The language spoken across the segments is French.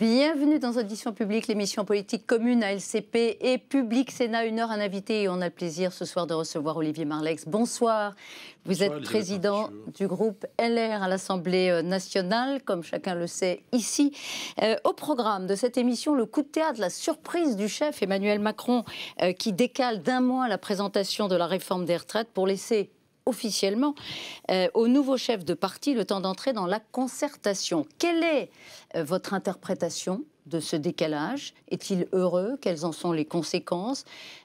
Bienvenue dans Audition publique, l'émission politique commune à LCP et Public Sénat, une heure, un invité. Et on a le plaisir ce soir de recevoir Olivier Marlex. Bonsoir. Vous êtes président du groupe LR à l'Assemblée euh, nationale, comme chacun le sait ici. Euh, au programme de cette émission, le coup de théâtre, la surprise du chef Emmanuel Macron, euh, qui décale d'un mois la présentation de la réforme des retraites pour laisser officiellement euh, au nouveau chef de parti le temps d'entrer dans la concertation. Quelle est euh, votre interprétation de ce décalage Est-il heureux Quelles en sont les conséquences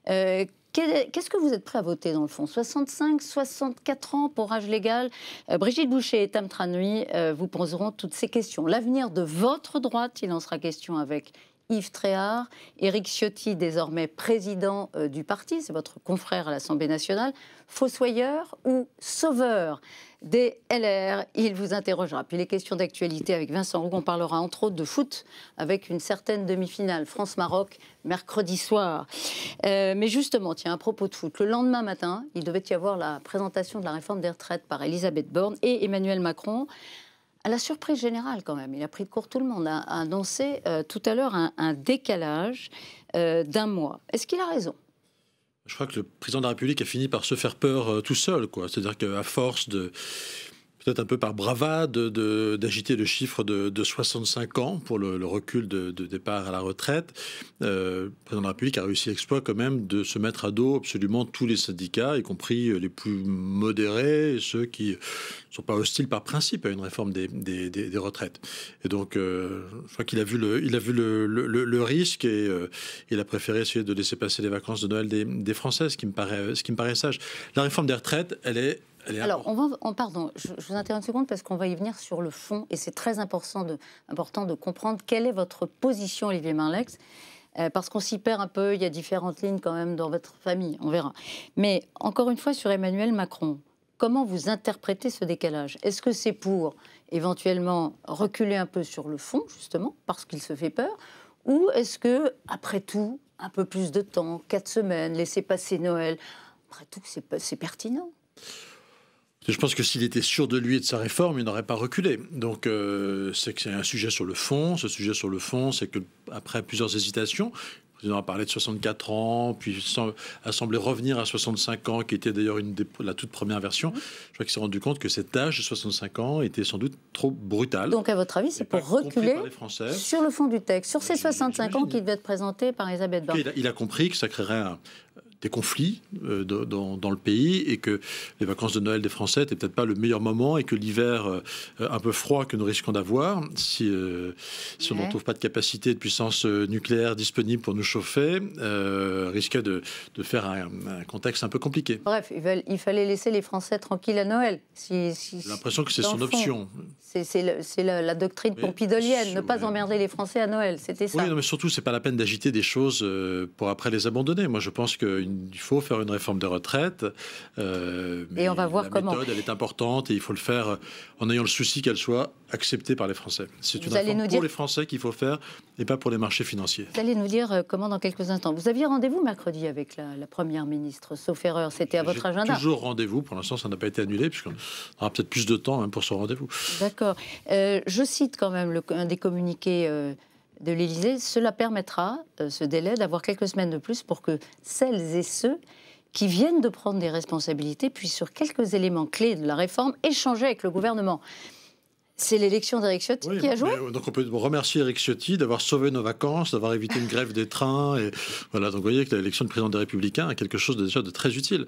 euh, Qu'est-ce que vous êtes prêt à voter dans le fond 65, 64 ans pour âge légal Brigitte Boucher et Tam Tranui vous poseront toutes ces questions. L'avenir de votre droite, il en sera question avec Yves Tréhard, Éric Ciotti, désormais président euh, du parti, c'est votre confrère à l'Assemblée nationale, fossoyeur ou sauveur des LR Il vous interrogera. Puis les questions d'actualité avec Vincent Roux, on parlera entre autres de foot avec une certaine demi-finale France-Maroc mercredi soir. Euh, mais justement, tiens, à propos de foot, le lendemain matin, il devait y avoir la présentation de la réforme des retraites par Elisabeth Borne et Emmanuel Macron à la surprise générale quand même, il a pris de court tout le monde, hein, a, annoncé euh, tout à l'heure un, décalage euh, d'un mois. Est-ce qu'il a raison Je crois que le président de la République a fini par se faire peur euh, tout seul, quoi. C'est-à-dire qu'à force de peut-être un peu par bravade, d'agiter de, le chiffre de, 65 ans pour le, recul de, départ à la retraite. Euh, le président de la République a réussi l'exploit quand même de se mettre à dos absolument tous les syndicats, y compris euh, les plus modérés, ceux qui ne sont pas hostiles par principe à une réforme des, retraites. Et donc, euh, je crois qu'il a vu le, il a vu le, risque et il a préféré essayer de laisser passer les vacances de Noël des, Français, ce qui, me paraît, ce qui me paraît sage. La réforme des retraites, elle est alors, on va, on, oh, pardon, je, vous interromps une seconde parce qu'on va y venir sur le fond et c'est très important de, comprendre quelle est votre position, Olivier Marlex, euh, parce qu'on s'y perd un peu, il y a différentes lignes quand même dans votre famille, on verra. Mais encore une fois, sur Emmanuel Macron, comment vous interprétez ce décalage Est-ce que c'est pour éventuellement reculer un peu sur le fond, justement, parce qu'il se fait peur Ou est-ce que, après tout, un peu plus de temps, quatre semaines, laisser passer Noël, après tout, c'est pertinent je pense que s'il était sûr de lui et de sa réforme, il n'aurait pas reculé. Donc, euh, c'est que c'est un sujet sur le fond. Ce sujet sur le fond, c'est que après plusieurs hésitations, on a parlé de 64 ans, puis a semblé revenir à 65 ans, qui était d'ailleurs la toute première version. Je crois qu'il s'est rendu compte que cet âge de 65 ans était sans doute trop brutal. Donc, à votre avis, c'est pour reculer sur le fond du texte, sur ces 65 ans qui devaient être présentés par Elisabeth Borne. Il, il, a compris que ça créerait un, des conflits euh, dans, le pays et que les vacances de Noël des Français n'étaient peut-être pas le meilleur moment et que l'hiver euh, un peu froid que nous risquons d'avoir, si, euh, si on n'en trouve pas de capacité de puissance nucléaire disponible pour nous chauffer, risquait de, faire un, contexte un peu compliqué. Bref, il fallait laisser les Français tranquilles à Noël. Si, J'ai l'impression que c'est son option. C'est la, doctrine pompidolienne, ne pas emmerder les Français à Noël, c'était ça. Oui, mais surtout, c'est pas la peine d'agiter des choses pour après les abandonner. Moi, je pense qu'une il faut faire une réforme des retraites. Euh, et on va voir comment. méthode, elle est importante et il faut le faire euh, en ayant le souci qu'elle soit acceptée par les Français. C'est une réforme pour les Français qu'il faut faire et pas pour les marchés financiers. Vous allez nous dire euh, comment dans quelques instants. Vous aviez rendez-vous mercredi avec la, Première ministre, sauf erreur. C'était à votre agenda toujours rendez-vous. Pour l'instant, ça n'a pas été annulé puisqu'on aura peut-être plus de temps hein, pour ce rendez-vous. D'accord. je cite quand même le, un des communiqués de l'Élysée, cela permettra, euh, ce délai, d'avoir quelques semaines de plus pour que celles et ceux qui viennent de prendre des responsabilités puissent, sur quelques éléments clés de la réforme, échanger avec le gouvernement. C'est l'élection d'Eric Ciotti qui a joué. Euh, donc on peut remercier Eric Ciotti d'avoir sauvé nos vacances, d'avoir évité une grève des trains. Et voilà, donc vous voyez que l'élection du président des Républicains a quelque chose de, déjà très utile.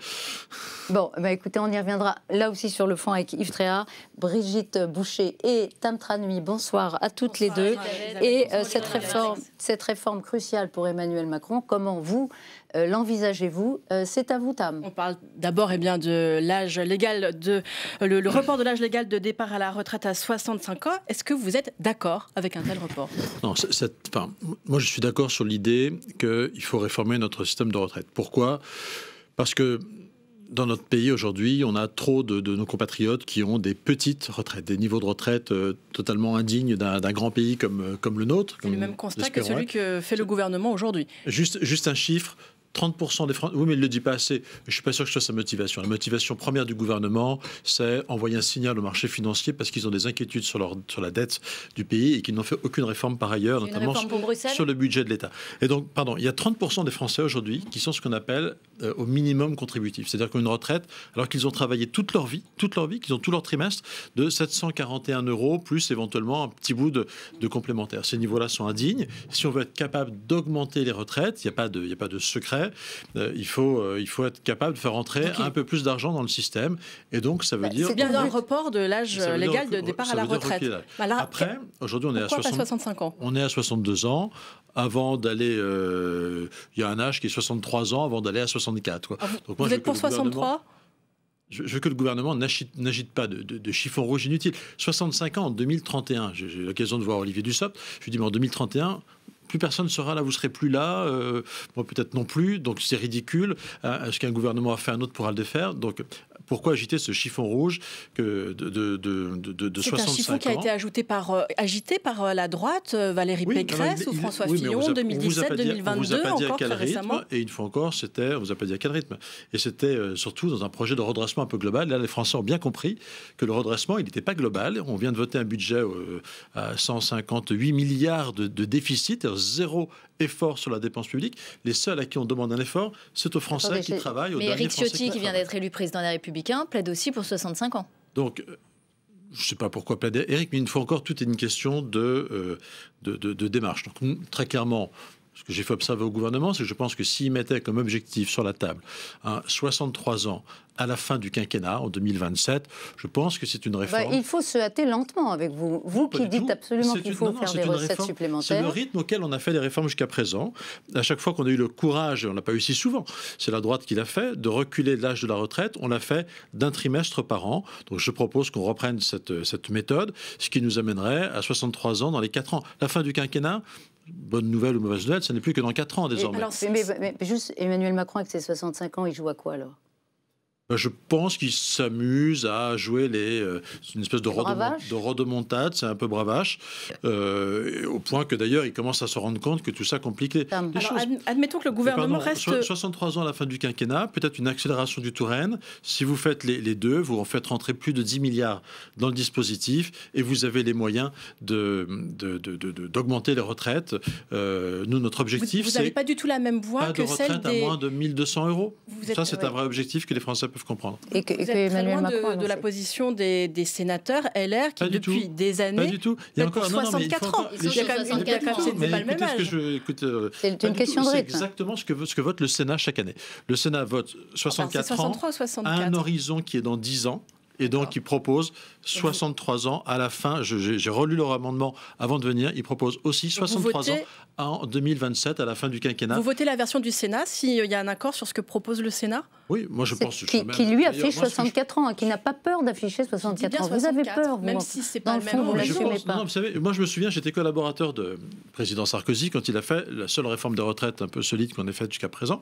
Bon, bah écoutez, on y reviendra là aussi sur le fond avec Yves Tréhard, Brigitte Boucher et Tam Bonsoir à toutes les deux. et euh, cette, réforme, cette réforme cruciale pour Emmanuel Macron, comment vous, euh, l'envisagez-vous euh, C'est à vous, Tam. On parle d'abord et eh bien de l'âge légal de le, report de l'âge légal de départ à la retraite à 65 ans. Est-ce que vous êtes d'accord avec un tel report Non, enfin, moi je suis d'accord sur l'idée qu'il faut réformer notre système de retraite. Pourquoi Parce que dans notre pays aujourd'hui, on a trop de, nos compatriotes qui ont des petites retraites, des niveaux de retraite euh, totalement indignes d'un grand pays comme, comme le nôtre. C'est le même constat que celui hein. que fait le gouvernement aujourd'hui. Juste, juste un chiffre, 30% des Français. Oui, mais il ne le dit pas assez. Je ne suis pas sûr que ce soit sa motivation. La motivation première du gouvernement, c'est envoyer un signal au marché financier parce qu'ils ont des inquiétudes sur, leur, sur la dette du pays et qu'ils n'ont fait aucune réforme par ailleurs, notamment sur, le budget de l'État. Et donc, pardon, il y a 30% des Français aujourd'hui qui sont ce qu'on appelle euh, au minimum contributif. C'est-à-dire qu'une retraite, alors qu'ils ont travaillé toute leur vie, toute leur vie, qu'ils ont tout leur trimestre, de 741 euros plus éventuellement un petit bout de, de complémentaire. Ces niveaux-là sont indignes. Si on veut être capable d'augmenter les retraites, il n'y a, pas de, y a pas de secret euh, il, faut, euh, il faut être capable de faire entrer un peu plus d'argent dans le système. Et donc, ça veut bah, dire. C'est bien un report de l'âge euh, légal de départ à la retraite. Bah, Après, aujourd'hui, on est à 65 ans. On est à 62 ans avant d'aller. Il y a un âge qui est 63 ans avant d'aller à 64. Ah, vous, êtes pour 63 je, veux que le gouvernement n'agite pas de, chiffon rouge inutile inutiles. 65 ans en 2031, j'ai eu l'occasion de voir Olivier Dussopt, je lui dis, mais en 2031, plus personne sera là, vous serez plus là, euh, moi peut-être non plus, donc c'est ridicule. est hein, ce qu'un gouvernement a fait, un autre pourra le défaire. Donc pourquoi agiter ce chiffon rouge que de, de, 65 ans C'est un chiffon qui a été ajouté par, euh, agité par euh, la droite, euh, Valérie Pécresse ou François oui, Fillon, 2017-2022, encore très récemment. Et une fois encore, c'était, ne vous a pas dit à quel rythme. Et c'était surtout dans un projet de redressement un peu global. Là, les Français ont bien compris que le redressement, il n'était pas global. On vient de voter un budget à 158 milliards de, de déficit, zéro effort sur la dépense publique. Les seuls à qui on demande un effort, c'est aux Français qui travaillent. Mais Eric Ciotti, qui, vient d'être élu président des Républicains, plaide aussi pour 65 ans. Donc, euh, je ne sais pas pourquoi plaider Eric, mais une fois encore, tout est une question de, euh, de, démarche. Donc, très clairement, ce que j'ai fait observer au gouvernement, c'est que je pense que s'il mettait comme objectif sur la table 63 ans à la fin du quinquennat, en 2027, je pense que c'est une bah, réforme... il faut se hâter lentement avec vous. Vous qui dites absolument qu'il faut faire des recettes supplémentaires. C'est le rythme auquel on a fait les réformes jusqu'à présent. À chaque fois qu'on a eu le courage, et on n'a l'a pas eu si souvent, c'est la droite qui l'a fait, de reculer l'âge de la retraite, on l'a fait d'un trimestre par an. Donc je propose qu'on reprenne cette, cette méthode, ce qui nous amènerait à 63 ans dans les 4 ans. La fin du quinquennat, bonne nouvelle ou mauvaise nouvelle, ce n'est plus que dans 4 ans désormais. mais, juste, Emmanuel Macron, avec ses 65 ans, il joue à quoi alors euh, je pense qu'ils s'amusent à jouer les, euh, une espèce de, de rodomontade, c'est un peu bravache, euh, au point que d'ailleurs ils commencent à se rendre compte que tout ça complique les choses... Admettons que le gouvernement reste. 63 ans à la fin du quinquennat, peut-être une accélération du Touraine. Si vous faites les, deux, vous en faites rentrer plus de 10 milliards dans le dispositif et vous avez les moyens d'augmenter de, de, les retraites. nous, notre objectif, c'est. Vous n'avez pas du tout la même voie de retraite à moins de 1200 euros. Ça, c'est un vrai objectif que les Français comprendre. Et que, que de, la position des, des sénateurs LR qui, depuis des années, pas du tout. Il y a encore 64 ans. c'est pas le même âge. Euh, c'est exactement ce que, vote le Sénat chaque année. Le Sénat vote 64 ans, un horizon qui est dans 10 ans, et donc qui propose 63 ans à la fin. J'ai relu leur amendement avant de venir. Ils proposent aussi 63 ans en 2027 à la fin du quinquennat. Vous votez la version du Sénat s'il y a un accord sur ce que propose le Sénat Oui, moi je pense. Qui, qui lui affiche 64 ans, hein, qui n'a pas peur d'afficher 64 ans. vous avez peur, même si c'est pas le même. Fond, vous pas. Non, vous savez, moi je me souviens, j'étais collaborateur de président Sarkozy quand il a fait la seule réforme de retraite un peu solide qu'on ait faite jusqu'à présent.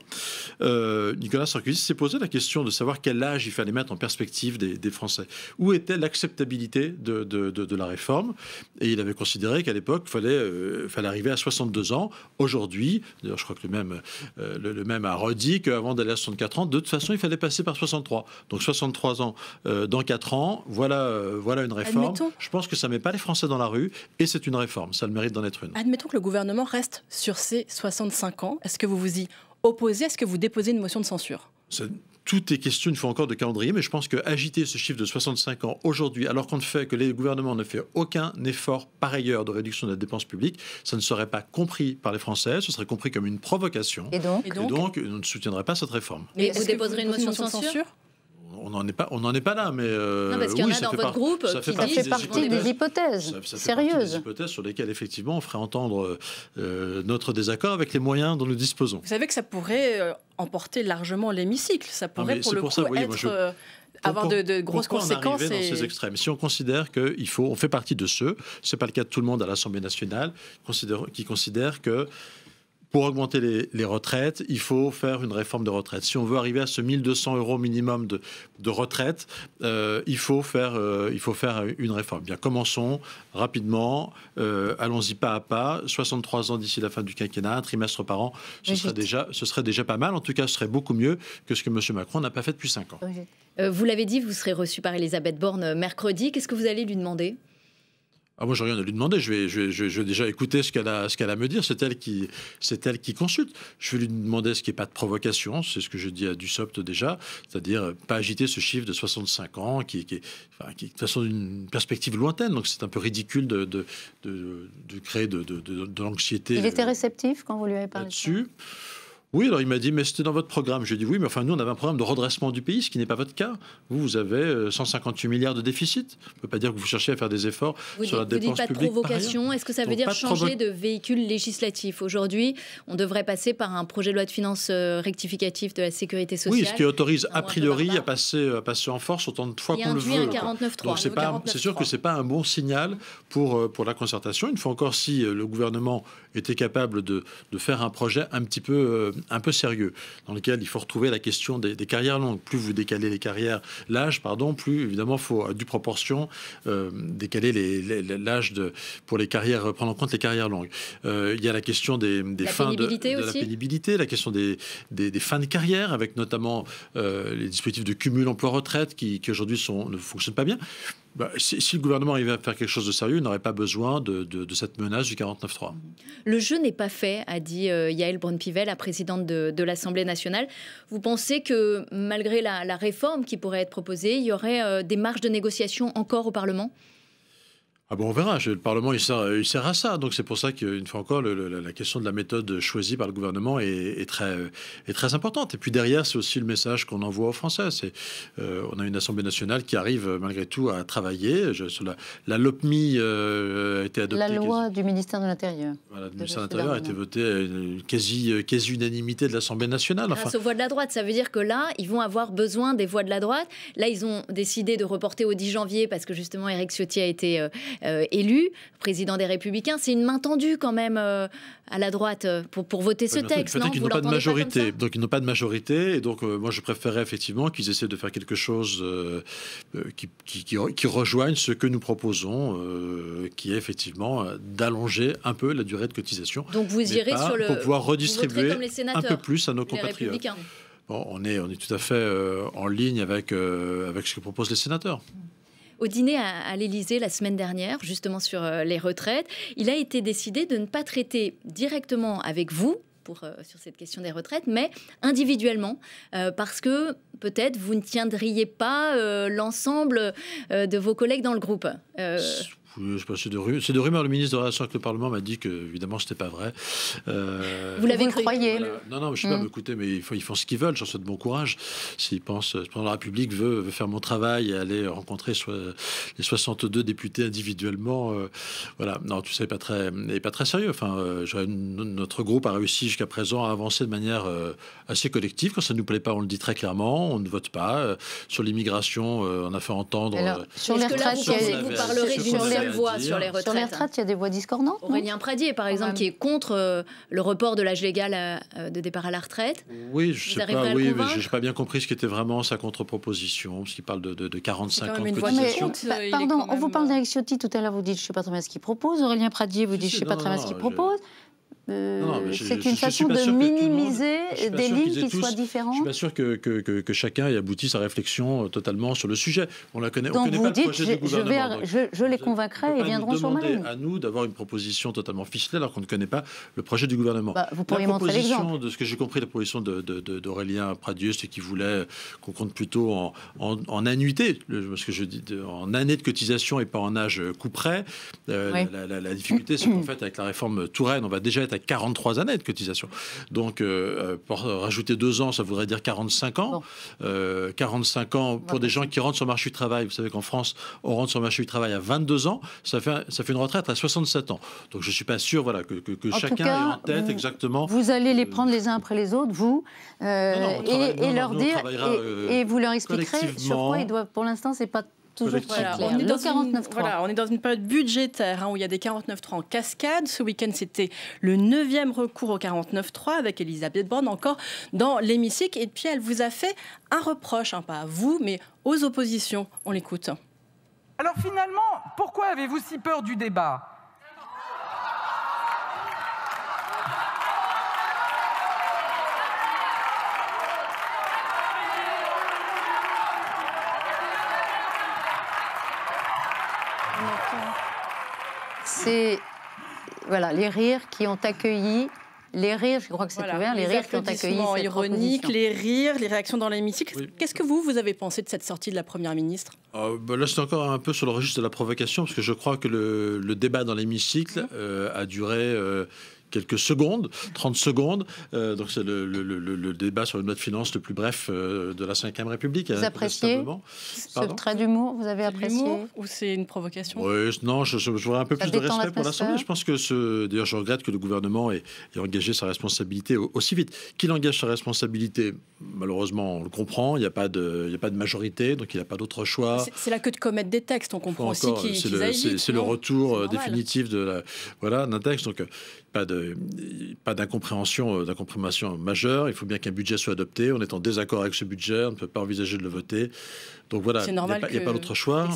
Euh, Nicolas Sarkozy s'est posé la question de savoir quel âge il fallait mettre en perspective des, des Français. Où était l'acceptation de, de, de, la réforme. Et il avait considéré qu'à l'époque, il fallait, euh, fallait arriver à 62 ans. Aujourd'hui, d'ailleurs, je crois que le même, euh, le, même a redit qu'avant d'aller à 64 ans, de toute façon, il fallait passer par 63. Donc 63 ans euh, dans 4 ans, voilà, voilà une réforme. Je pense que ça ne met pas les Français dans la rue et c'est une réforme. Ça le mérite d'en être une. Admettons que le gouvernement reste sur ses 65 ans. Est-ce que vous vous y opposez Est-ce que vous déposez une motion de censure tout est question, il faut encore, de calendrier, mais je pense que agiter ce chiffre de 65 ans aujourd'hui, alors qu'on ne fait que les gouvernements ne font aucun effort par ailleurs de réduction de la dépense publique, ça ne serait pas compris par les Français, ce serait compris comme une provocation. Et donc, et on ne soutiendrait pas cette réforme. Mais vous déposerez une motion de censure on n'en est pas, on n'en est pas là, mais euh, non, oui, votre groupe ça fait qui partie, fait partie des, hypothèses, sérieuses, des hypothèses sur lesquelles effectivement on ferait entendre euh, notre désaccord avec les moyens dont nous disposons. Vous savez que ça pourrait euh, emporter largement l'hémicycle, ça ah, pourrait pour le coup être avoir de, grosses conséquences. extrêmes Si on considère qu'il faut, on fait partie de ceux, c'est pas le cas de tout le monde à l'Assemblée nationale, qui considère que pour augmenter les, retraites, il faut faire une réforme de retraite. Si on veut arriver à ce 1200 euros minimum de, retraite, euh, il, faut faire, euh, il faut faire une réforme. Bien, commençons rapidement, euh, allons-y pas à pas. 63 ans d'ici la fin du quinquennat, un trimestre par an, ce serait, déjà, ce serait déjà pas mal. En tout cas, ce serait beaucoup mieux que ce que M. Macron n'a pas fait depuis 5 ans. Vous l'avez dit, vous serez reçu par Elisabeth Borne mercredi. Qu'est-ce que vous allez lui demander ah, moi, n'ai rien à lui demander. Je vais, je vais, je déjà écouter ce qu'elle a, ce qu'elle a à me dire. C'est elle qui, c'est elle qui consulte. Je vais lui demander ce qui est pas de provocation. C'est ce que je dis à Dussopt déjà, c'est-à-dire pas agiter ce chiffre de 65 ans qui, qui, est, de toute façon une perspective lointaine. Donc c'est un peu ridicule de, de, de, de créer de, l'anxiété. Il était réceptif quand vous lui avez parlé. Dessus. Oui, alors il m'a dit, mais c'était dans votre programme. J'ai dit, oui, mais enfin, nous, on avait un programme de redressement du pays, ce qui n'est pas votre cas. Vous, vous avez 158 euh, milliards de déficit. On ne peut pas dire que vous cherchez à faire des efforts sur la dépense publique. Vous dites pas de provocation. Est-ce que ça veut dire changer de, véhicule législatif Aujourd'hui, on devrait passer par un projet de loi de finances euh, rectificatif de la sécurité sociale. Oui, ce qui autorise a priori à passer, à passer en force autant de fois qu'on le veut. Un 49 Donc c'est sûr que c'est pas un bon signal pour euh, pour la concertation. Une fois encore, si le gouvernement était capable de, de faire un projet un petit peu un peu sérieux, dans lequel il faut retrouver la question des, carrières longues. Plus vous décalez les carrières, l'âge, pardon, plus évidemment faut du proportion euh, décaler décaler l'âge pour les carrières, prendre en compte les carrières longues. Euh, il y a la question des, fins de, la pénibilité, la question des, fins de carrière, avec notamment euh, les dispositifs de cumul emploi-retraite qui, qui aujourd'hui ne fonctionnent pas bien. Bah, si, le gouvernement arrivait à faire quelque chose de sérieux, il n'aurait pas besoin de, de, cette menace du 49-3. Mm-hmm. Le jeu n'est pas fait, a dit euh, Yael Braun-Pivet, la présidente de, l'Assemblée nationale. Vous pensez que malgré la, réforme qui pourrait être proposée, il y aurait euh, des marges de négociation encore au Parlement ah bon, on verra. Le Parlement, il sert, il sert à ça. Donc c'est pour ça qu'une fois encore, la, question de la méthode choisie par le gouvernement est, très, très importante. Et puis derrière, c'est aussi le message qu'on envoie aux Français. C'est, euh, on a une Assemblée nationale qui arrive malgré tout à travailler. Je, la, LOPMI euh, a été adoptée. La loi du ministère de l'Intérieur. du ministère de l'Intérieur a été votée à euh, une quasi, quasi unanimité de l'Assemblée nationale. Enfin... Grâce aux voix de la droite, ça veut dire que là, ils vont avoir besoin des voix de la droite. Là, ils ont décidé de reporter au 10 janvier parce que justement, Eric Ciotti a été... Euh, élu, président des Républicains, c'est une main tendue quand même euh, à la droite euh, pour, pour voter ce texte. n'ont pas de majorité. donc ils n'ont pas de majorité. Et donc moi je préférerais effectivement qu'ils essaient de faire quelque chose qui, qui, qui, rejoigne ce que nous proposons, qui est effectivement d'allonger un peu la durée de cotisation. Donc vous irez Pour pouvoir redistribuer un peu plus à nos compatriotes. Bon, on, est, on est tout à fait en ligne avec, avec ce que proposent les sénateurs. Mm. Au dîner à, l'Elysée l'Élysée la semaine dernière, justement sur euh, les retraites, il a été décidé de ne pas traiter directement avec vous, pour, euh, sur cette question des retraites, mais individuellement, euh, parce que peut-être vous ne tiendriez pas l'ensemble de vos collègues dans le groupe c'est de, rumeur. Le ministre de la avec le Parlement m'a dit que, évidemment, c'était pas vrai. Euh, vous l'avez croyé Non, non, je sais pas, mmh. mais écoutez, mais ils font, ce qu'ils veulent. J'en souhaite bon courage. S'ils pensent, la République veut, faire mon travail et aller rencontrer les 62 députés individuellement, euh, voilà. Non, tout ça n'est pas très, pas très sérieux. Enfin, euh, notre groupe a réussi jusqu'à présent à avancer de manière assez collective. Quand ça ne nous plaît pas, on le dit très clairement, on ne vote pas. sur l'immigration, on a fait entendre. sur les vous, parlerez du voix sur les retraites. Sur les retraites, il y a des voix discordantes. Aurélien Pradier, par exemple, qui est contre euh, le report de l'âge légal euh, euh, de départ à la retraite. Oui, je sais pas, oui, mais j'ai pas bien compris ce qui était vraiment sa contre-proposition, parce qu'il parle de, de, de 45 ans de cotisation. Bah, pardon, on vous parle d'Alexioti, tout à l'heure, vous dites je ne sais pas très bien ce qu'il propose. Aurélien Pradier, vous dites je ne sais pas très bien ce qu'il propose. Euh, c'est une façon de minimiser des lignes qui soient différentes. Je ne suis pas sûr que, que, que, chacun y aboutisse sa réflexion euh, totalement sur le sujet. On la connaît, donc on connaît pas le projet je, du gouvernement. Je, vais, je, les convaincrai et viendront sur ma ligne. à nous d'avoir une proposition totalement ficelée alors qu'on ne connaît pas le projet du gouvernement. Bah, vous pourriez la proposition, De ce que j'ai compris, la proposition d'Aurélien de, de, Pradieu, c'est voulait euh, qu'on compte plutôt en, en, annuité, parce que je dis en année de cotisation et pas en âge couperet. la, la, la, difficulté, c'est qu'en fait, avec la réforme Touraine, on va déjà être 43 années de cotisation. Donc, euh, euh, pour rajouter deux ans, ça voudrait dire 45 ans. 45 euh, ans pour des gens qui rentrent sur le marché du travail. Vous savez qu'en France, on rentre sur le marché du travail à 22 ans. Ça fait, ça fait une retraite à 67 ans. Donc, je ne suis pas sûr voilà, que, chacun ait en tête exactement. Vous allez les prendre les uns après les autres, vous, et, leur dire. Et, et, vous leur expliquerez sur quoi ils doivent. Pour l'instant, c'est pas on, est dans une, période budgétaire hein, où il y a des 49.3 en cascade. Ce week-end, c'était le 9e recours au 3 avec Elisabeth Borne encore dans l'hémicycle. Et puis, elle vous a fait un reproche, hein, pas à vous, mais aux oppositions. On l'écoute. Alors finalement, pourquoi avez-vous si peur du débat c'est voilà, les rires qui ont accueilli les rires, je crois que c'est ouvert, les, rires qui ont accueilli cette ironique, les rires, les réactions dans l'hémicycle. Qu'est-ce que vous, vous avez pensé de cette sortie de la Première ministre ah, bah Là, c'est encore un peu sur le registre de la provocation, parce que je crois que le, débat dans l'hémicycle hein euh, a duré... Euh, quelques secondes, 30 secondes. Euh, donc c'est le, débat sur une loi de finances le plus bref euh, de la Ve République. Vous hein, appréciez ce trait d'humour Vous avez apprécié Ou c'est une provocation Non, je, je, un peu plus de respect pour l'Assemblée. Je pense que ce... D'ailleurs, je regrette que le gouvernement ait, engagé sa responsabilité aussi vite. Qu'il engage sa responsabilité, malheureusement, on le comprend. Il n'y a, pas de, a pas de majorité, donc il n'y a pas d'autre choix. C'est la queue de comète des textes, on comprend Encore, aussi qu'ils C'est le retour euh, définitif de voilà, d'un texte, donc pas de euh, pas d'incompréhension, euh, d'incompréhension majeure. Il faut bien qu'un budget soit adopté. On est en désaccord avec ce budget. On ne peut pas envisager de le voter. Donc voilà, il n'y a, pas, d'autre choix.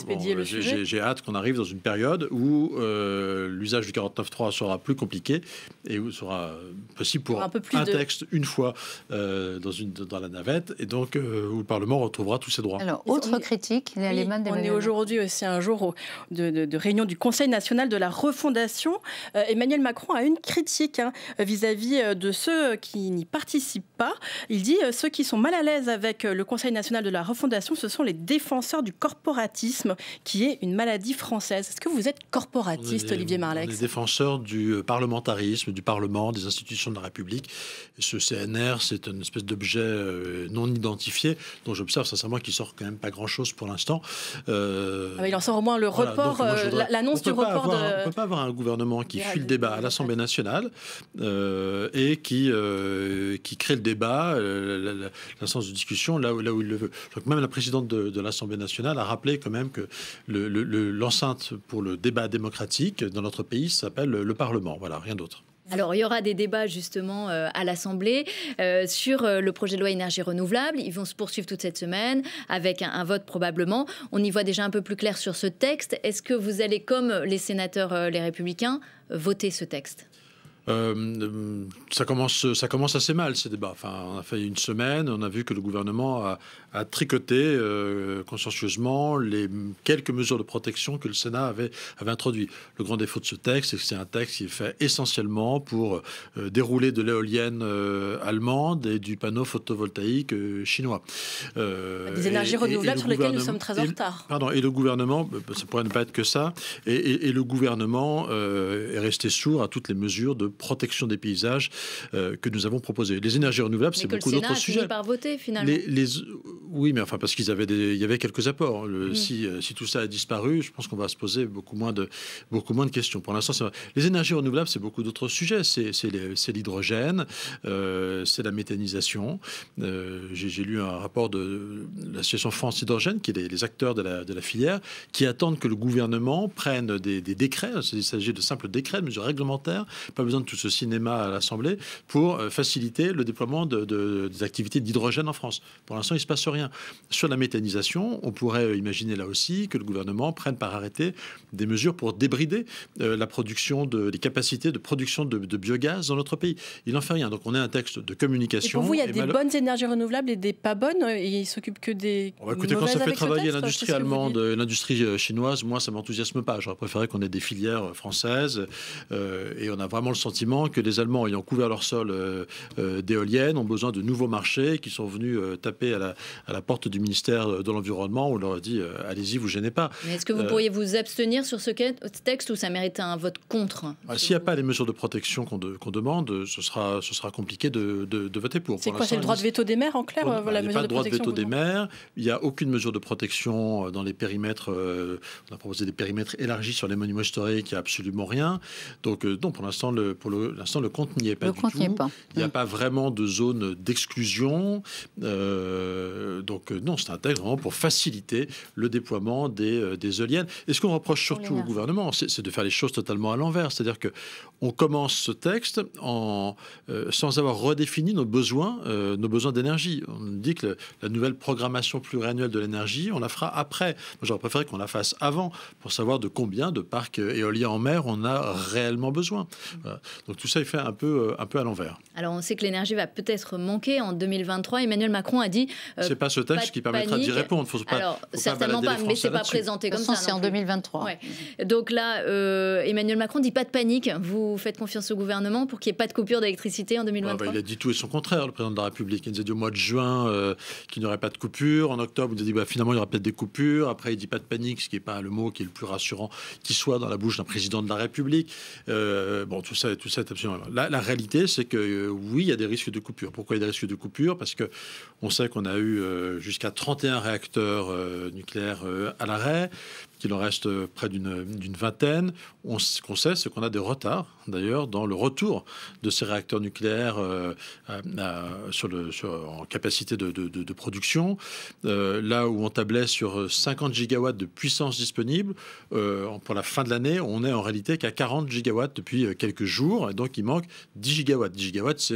J'ai hâte qu'on arrive dans une période où euh, l'usage du 49.3 sera plus compliqué et où sera possible pour un, texte une fois euh, dans, une, dans la navette et donc euh, où le Parlement retrouvera tous ses droits. Alors, autre critique, On est aujourd'hui aussi un jour de, de, réunion du Conseil national de la refondation. Emmanuel Macron a une critique hein, vis-à-vis -vis de ceux qui n'y participent pas. Il dit ceux qui sont mal à l'aise avec le Conseil national de la refondation, ce sont les défenseur du corporatisme, qui est une maladie française. Est-ce que vous êtes corporatiste, Olivier Marlex on est défenseur du euh, parlementarisme, du Parlement, des institutions de la République. Ce CNR, c'est une espèce d'objet euh, non identifié, dont j'observe sincèrement qu'il sort quand même pas grand-chose pour l'instant. Euh, ah, il en sort au moins le report, l'annonce du report. de... On ne peut pas avoir un gouvernement qui fuit le débat à l'Assemblée nationale et qui, qui crée le débat, l'instance de discussion, là où, là où il le veut. Donc même la présidente de, de l'Assemblée nationale a rappelé quand même que l'enceinte pour le débat démocratique dans notre pays s'appelle le Parlement. Voilà, rien d'autre. Alors, il y aura des débats justement euh, à l'Assemblée euh, sur euh, le projet de loi énergie renouvelable. Ils vont se poursuivre toute cette semaine avec un, vote probablement. On y voit déjà un peu plus clair sur ce texte. Est-ce que vous allez, comme les sénateurs, les républicains, voter ce texte ça commence, ça commence assez mal ces débats. Enfin, on a fait une semaine, on a vu que le gouvernement a, à tricoter euh, consciencieusement les quelques mesures de protection que le Sénat avait, avait introduit. Le grand défaut de ce texte, c'est que c'est un texte qui est fait essentiellement pour euh, dérouler de l'éolienne euh, allemande et du panneau photovoltaïque chinois. Des énergies renouvelables sur lesquelles nous sommes très en retard. Pardon, et le gouvernement, bah, ça pourrait ne pas être que ça, et, le gouvernement est resté sourd à toutes les mesures de protection des paysages que nous avons proposées. Les énergies renouvelables, c'est beaucoup d'autres sujets. Par voter, finalement. les, oui, mais enfin, parce qu'ils avaient il y avait quelques apports. Euh, si, tout ça a disparu, je pense qu'on va se poser beaucoup moins de, beaucoup moins de questions. Pour l'instant, les énergies renouvelables, c'est beaucoup d'autres sujets. C'est l'hydrogène, euh, c'est la méthanisation. Euh, j'ai lu un rapport de l'association France Hydrogène, qui est les, acteurs de la, filière, qui attendent que le gouvernement prenne des, décrets. Il s'agit de simples décrets, de mesures réglementaires. Pas besoin de tout ce cinéma à l'Assemblée pour faciliter le déploiement de, des activités d'hydrogène en France. Pour l'instant, il se passe rien. Sur la méthanisation, on pourrait euh, imaginer là aussi que le gouvernement prenne par arrêté des mesures pour débrider euh, la production de, les capacités de production de, biogaz dans notre pays. Il n'en fait rien. Donc on a un texte de communication. Et pour vous, il y a des bonnes énergies renouvelables et des pas bonnes. Euh, et il s'occupe que des. écoutez, quand ça fait travailler l'industrie allemande, l'industrie chinoise, moi ça m'enthousiasme pas. J'aurais préféré qu'on ait des filières françaises. et on a vraiment le sentiment que les Allemands ayant couvert leur sol d'éoliennes ont besoin de nouveaux marchés qui sont venus taper à la, à la porte du ministère de l'Environnement où on leur a dit euh, allez-y, vous gênez pas. Mais est-ce que vous euh, pourriez vous abstenir sur ce texte ou ça mérite un vote contre hein, ah, S'il n'y a pas les mesures de protection qu'on demande, ce sera, ce sera compliqué de, de, voter pour. C'est quoi C'est le droit de veto des maires en clair euh, Il n'y a pas de droit de veto des maires. Il n'y a aucune mesure de protection dans les périmètres. on a proposé des périmètres élargis sur les monuments historiques. Il n'y a absolument rien. Donc, pour l'instant, le, pour l'instant, le, compte n'y est pas du tout. Il n'y a mm. pas vraiment de zone d'exclusion. Euh, euh, donc euh, non, c'est un texte vraiment pour faciliter le déploiement des, euh, éoliennes. Et ce qu'on reproche surtout au gouvernement, c'est de faire les choses totalement à l'envers. C'est-à-dire que on commence ce texte en, sans avoir redéfini nos besoins, nos besoins d'énergie. On dit que la nouvelle programmation pluriannuelle de l'énergie, on la fera après. J'aurais préféré qu'on la fasse avant pour savoir de combien de parcs éoliens en mer on a réellement besoin. Donc tout ça est fait un peu, un peu à l'envers. Alors on sait que l'énergie va peut-être manquer en 2023. Emmanuel Macron a dit pas ce texte qui permettra d'y répondre. Faut pas, Alors, certainement pas, mais c'est pas présenté comme ça. C'est en 2023. Donc là, euh, Emmanuel Macron dit pas de panique. Vous faites confiance au gouvernement pour qu'il n'y ait pas de coupure d'électricité en 2023. Bah, il a dit tout et son contraire, le président de la République. Il nous a dit au mois de juin euh, qu'il n'y aurait pas de coupure. En octobre, il nous a dit bah, finalement il y aura peut-être des coupures. Après, il dit pas de panique, ce qui n'est pas le mot qui est le plus rassurant qui soit dans la bouche d'un président de la République. Euh, bon, tout ça, tout ça est absolument. La, la réalité, c'est que oui, il y a des risques de coupure. Pourquoi il y a des risques de coupure Parce que on sait qu'on a eu euh, jusqu'à 31 réacteurs euh, nucléaires euh, à l'arrêt, qu'il en reste près d'une vingtaine. On, ce qu'on sait, c'est qu'on a des retards, d'ailleurs, dans le retour de ces réacteurs nucléaires sur le, sur, en capacité de, production. là où on tablait sur 50 gigawatts de puissance disponible, pour la fin de l'année, on est en réalité qu'à 40 gigawatts depuis quelques jours, et donc il manque 10 gigawatts. 10 gigawatts,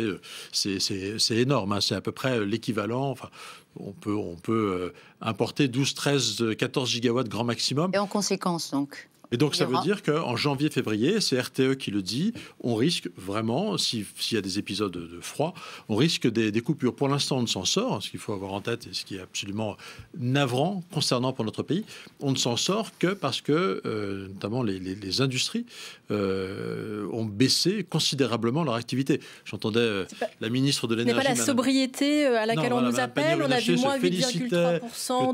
c'est énorme, hein. c'est à peu près l'équivalent, enfin, on peut, euh, importer 12, 13, 14 gigawatts grand maximum. Et en conséquence, donc et donc, ça veut dire qu'en janvier, février, c'est RTE qui le dit, on risque vraiment, s'il y a des épisodes de froid, on risque des, coupures. Pour l'instant, on ne s'en sort, ce qu'il faut avoir en tête et ce qui est absolument navrant concernant pour notre pays. On ne s'en sort que parce que, euh, notamment, les, industries euh, ont baissé considérablement leur activité. J'entendais euh, la ministre de l'énergie. Ce pas la sobriété à laquelle on nous appelle. On a vu moins 8,3% de.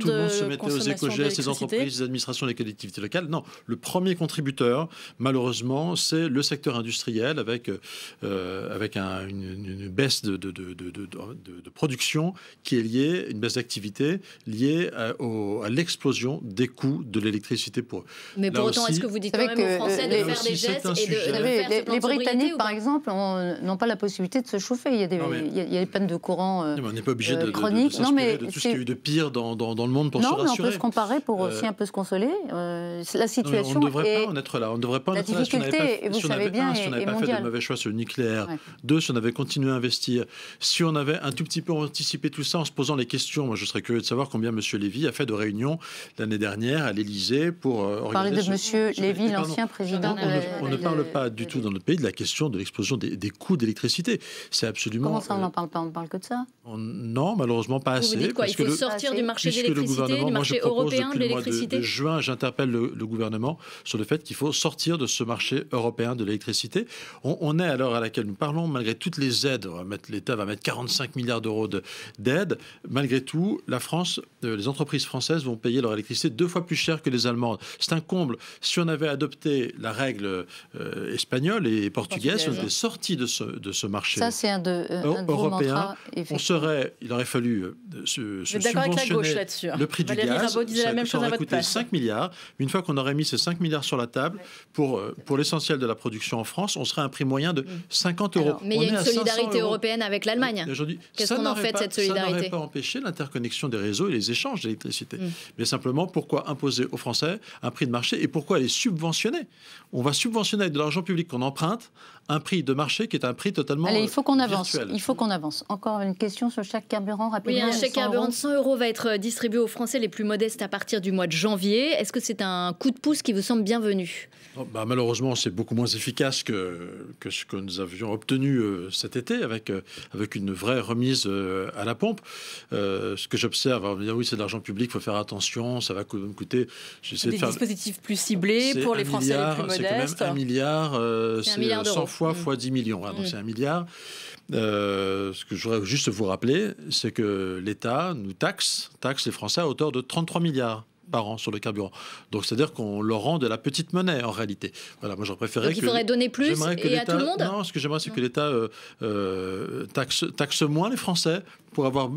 Tout le monde se mettait aux éco-gestes, les entreprises, les administrations, les collectivités locales. Non, le premier contributeur, malheureusement, c'est le secteur industriel avec, euh, avec une, baisse de, de, de, production qui est liée, une baisse d'activité liée à, l'explosion des coûts de l'électricité pour Mais pour autant, est-ce que vous dites quand même aux Français euh, de faire des gestes et de, les, Britanniques, par exemple, n'ont pas la possibilité de se chauffer. Il y a des, peines il y a, des de courant euh, on n'est pas obligé euh, De, non, mais de tout ce qu'il y a eu de pire dans, dans, le monde pour se rassurer. Non, on peut se comparer pour aussi un peu se consoler. la situation on ne devrait pas en être là. On ne devrait pas en être là si on n'avait pas, un, on pas fait de mauvais choix sur le nucléaire. Deux, si on avait continué à investir. Si on avait un tout petit peu anticipé tout ça en se posant les questions. Moi, je serais curieux de savoir combien M. Lévy a fait de réunions l'année dernière à l'Élysée pour euh, Parler de M. Lévy, l'ancien président. On, ne, parle pas du tout dans notre pays de la question de l'explosion des, coûts d'électricité. C'est absolument. Comment ça, on euh, n'en parle pas On ne parle que de ça Non, malheureusement pas assez. Il faut sortir du marché de l'électricité, du marché européen de l'électricité. Juin, j'interpelle le, gouvernement sur le fait qu'il faut sortir de ce marché européen de l'électricité. On, est à l'heure à laquelle nous parlons, malgré toutes les aides, l'État va mettre 45 milliards d'euros d'aides, malgré tout, la France, euh, les entreprises françaises vont payer leur électricité deux fois plus cher que les Allemandes. C'est un comble. Si on avait adopté la règle euh, espagnole et portugaise, on était sorti de ce, de ce marché. Ça, un, européen. on serait, il aurait fallu euh, se, se subventionner avec la gauche, hein. le prix du gaz. ça, aurait coûté 5 milliards. une fois qu'on aurait mis ces 5 5 milliards sur la table. Pour, euh, pour l'essentiel de la production en France, on serait à un prix moyen de 50 mm. euros. mais il y a une solidarité européenne avec l'Allemagne. Qu'est-ce qu'on en fait cette solidarité Ça n'aurait pas empêché l'interconnexion des réseaux et les échanges d'électricité. Mm. Mais simplement, pourquoi imposer aux Français un prix de marché et pourquoi les subventionner On va subventionner avec de l'argent public qu'on emprunte un prix de marché qui est un prix totalement il faut qu'on avance. Virtuel. Il faut qu'on avance. Encore une question sur chaque carburant rapidement. Oui, un chèque carburant de 100 euros va être euh, distribué aux Français les plus modestes à partir du mois de janvier. Est-ce que c'est un coup de pouce qui vous semble bienvenu oh, bah, Malheureusement, c'est beaucoup moins efficace que, que ce que nous avions obtenu euh, cet été avec, euh, avec une vraie remise à la pompe. ce que j'observe, dire oui, c'est de l'argent public, il faut faire attention, ça va coûter. Des de faire... dispositifs plus ciblés pour les Français les plus modestes. C'est un milliard, c'est 100 fois fois, 10 mm. millions. Hein, donc mm. c'est un milliard. Euh, ce que je voudrais juste vous rappeler, c'est que l'État nous taxe, taxe les Français à hauteur de 33 milliards par an sur le carburant. Donc c'est-à-dire qu'on leur rend de la petite monnaie en réalité. Voilà, moi j'aurais préféré. Donc, il faudrait donner plus et à tout le monde. Non, ce que j'aimerais, c'est que l'État euh, euh, taxe, taxe moins les Français pour, avoir,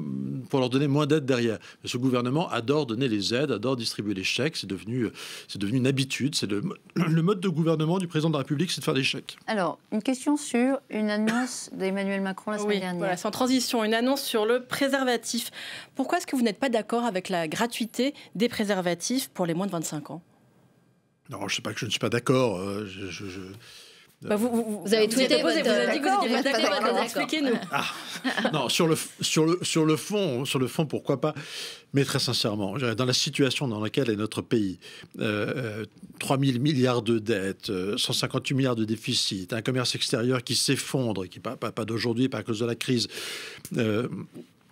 pour leur donner moins d'aide derrière. ce gouvernement adore donner les aides, adore distribuer les chèques. C'est devenu, c'est devenu une habitude. C'est le, le, mode de gouvernement du président de la République, c'est de faire des chèques. Alors, une question sur une annonce d'Emmanuel Macron la semaine oui, dernière. sans transition, une annonce sur le préservatif. Pourquoi est-ce que vous n'êtes pas d'accord avec la gratuité des préservatifs pour les moins de 25 ans Non, je ne sais pas que je ne suis pas d'accord. Euh, je bah, vous, avez tweeté, vous, vous avez dit que vous n'étiez pas euh, d'accord. nous ah, non, sur le, sur, le, sur le fond, sur le fond, pourquoi pas Mais très sincèrement, dans la situation dans laquelle est notre pays, 3 euh, 000 euh, milliards de dettes, 158 milliards de déficit, un commerce extérieur qui s'effondre, qui pas, pas, d'aujourd'hui, pas à cause de la crise.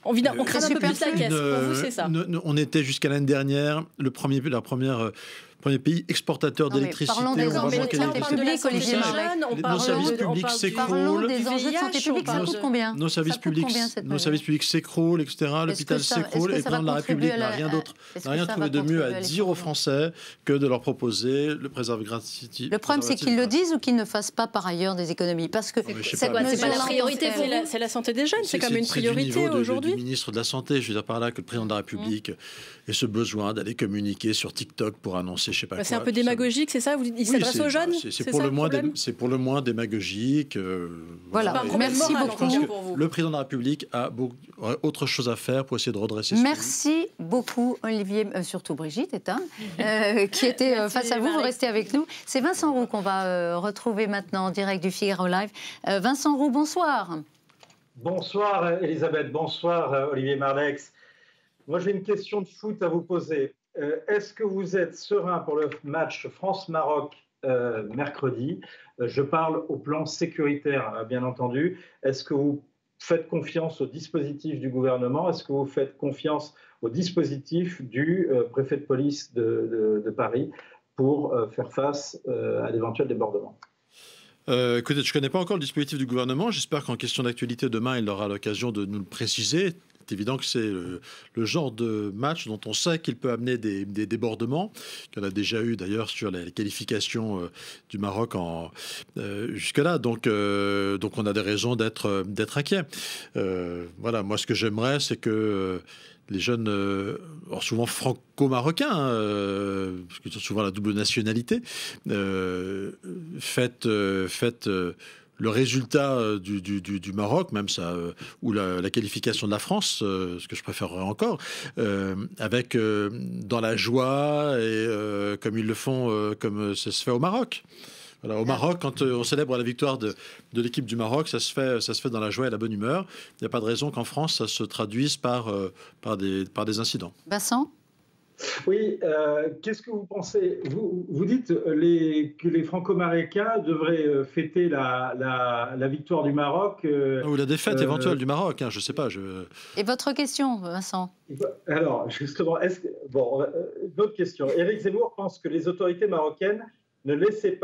on, craint un peu plus la caisse, pour vous c'est ça. on était jusqu'à l'année dernière, le premier, la première premier pays exportateur d'électricité. Parlons des enjeux de santé publique, Olivier Nos services publics s'écroulent. des enjeux de santé publique, combien Nos services publics s'écroulent, etc. L'hôpital s'écroule et président de la République n'a rien d'autre, rien trouvé de mieux à dire aux Français que de leur proposer le préserve gratuit. Le problème, c'est qu'ils le disent ou qu'ils ne fassent pas par ailleurs des économies. Parce que c'est la priorité, c'est la santé des jeunes, c'est comme une priorité aujourd'hui. du ministre de la Santé, je veux dire par là que le président de la République ait mmh. ce besoin d'aller communiquer sur TikTok pour annoncer c'est bah, C'est un peu démagogique, c'est ça Vous dites, Il s'adresse aux jeunes C'est pour, le moins démagogique. Euh, voilà, merci beaucoup. Le président de la République a autre chose à faire pour essayer de redresser Merci beaucoup, Olivier, euh, surtout Brigitte, hein, euh, qui était face à vous. Vous restez avec nous. C'est Vincent Roux qu'on va retrouver maintenant en direct du Figaro Live. Vincent Roux, bonsoir. Bonsoir, Elisabeth. Bonsoir, Olivier Marlex. Moi, j'ai une question de foot à vous poser. Euh, est-ce que vous êtes serein pour le match France-Maroc euh, mercredi. Euh, je parle au plan sécuritaire, hein, bien entendu. Est-ce que vous faites confiance au dispositif du gouvernement Est-ce que vous faites confiance au dispositif du préfet de police de, Paris pour faire face à l'éventuel débordement écoutez, je ne connais pas encore le dispositif du gouvernement. J'espère qu'en question d'actualité demain, il aura l'occasion de nous le préciser évident que c'est le, genre de match dont on sait qu'il peut amener des, débordements, qu'on a déjà eu d'ailleurs sur les, qualifications euh, du Maroc en, euh, jusque-là. Donc, euh, donc on a des raisons d'être, d'être inquiet. voilà, moi ce que j'aimerais, c'est que les jeunes, souvent franco-marocains, hein, euh, parce qu'ils ont souvent la double nationalité, euh, le résultat euh, du, Maroc, même ça, euh, ou la, qualification de la France, euh, ce que je préférerais encore, avec dans la joie et comme ils le font, comme ça se fait au Maroc. Voilà, au Maroc, quand on célèbre la victoire de, l'équipe du Maroc, ça se, fait, ça se fait dans la joie et la bonne humeur. Il n'y a pas de raison qu'en France, ça se traduise par, par, des, par des incidents. Vincent oui, euh, qu'est-ce que vous pensez vous, dites euh, que les franco-marocains devraient euh, fêter la, victoire du Maroc. Ah Ou la défaite éventuelle du Maroc, hein, je ne sais pas. Et votre question, Vincent Alors, justement, est-ce bon, d'autres questions. Éric Zemmour pense que les autorités marocaines ne, laisseraient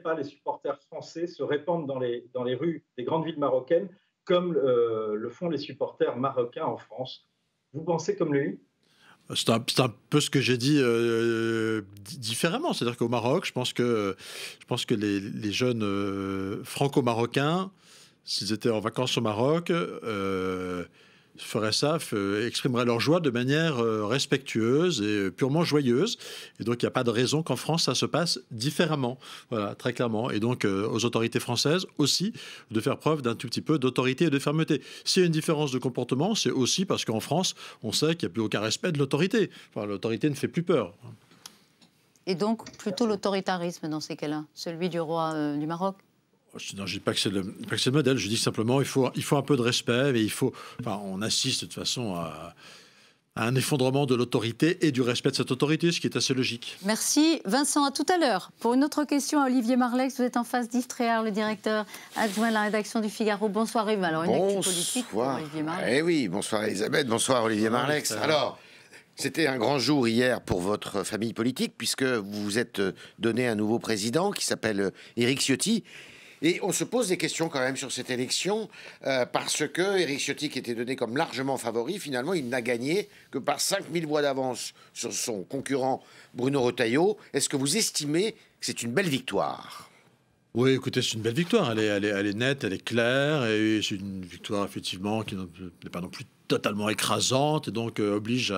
pas les supporters français se répandre dans les rues des grandes villes marocaines comme le font les supporters marocains en France. Vous pensez comme lui c'est un, peu ce que j'ai dit euh, différemment. C'est-à-dire qu'au Maroc, je pense que, je pense que les, jeunes euh, franco-marocains, s'ils étaient en vacances au Maroc, euh, feraient ça, euh, exprimeraient leur joie de manière euh, respectueuse et euh, purement joyeuse. Et donc, il n'y a pas de raison qu'en France, ça se passe différemment. Voilà, très clairement. Et donc, aux autorités françaises aussi, de faire preuve d'un tout petit peu d'autorité et de fermeté. S'il y a une différence de comportement, c'est aussi parce qu'en France, on sait qu'il n'y a plus aucun respect de l'autorité. Enfin, l'autorité ne fait plus peur. Et donc, plutôt l'autoritarisme dans ces cas-là, celui du roi du Maroc je ne dis pas que c'est le, modèle, je dis simplement il faut, il faut un peu de respect, mais il faut. Enfin, on assiste de toute façon à, un effondrement de l'autorité et du respect de cette autorité, ce qui est assez logique. Merci. Vincent, à tout à l'heure. Pour une autre question à Olivier Marlex, vous êtes en face d'Yves Tréard, le directeur adjoint de la rédaction du Figaro. Bonsoir Yves. Alors, une bonsoir. politique Olivier Eh oui, bonsoir Elisabeth, bonsoir Olivier Marlex. Alors, c'était un grand jour hier pour votre famille politique, puisque vous vous êtes donné un nouveau président qui s'appelle Éric Ciotti et on se pose des questions quand même sur cette élection, euh, parce que Éric Ciotti, qui était donné comme largement favori, finalement, il n'a gagné que par 5000 voix d'avance sur son concurrent Bruno Retailleau. Est-ce que vous estimez que c'est une belle victoire oui, écoutez, c'est une belle victoire. Elle est, elle est, nette, elle est claire, et c'est une victoire effectivement qui n'est pas non plus totalement écrasante et donc euh, oblige,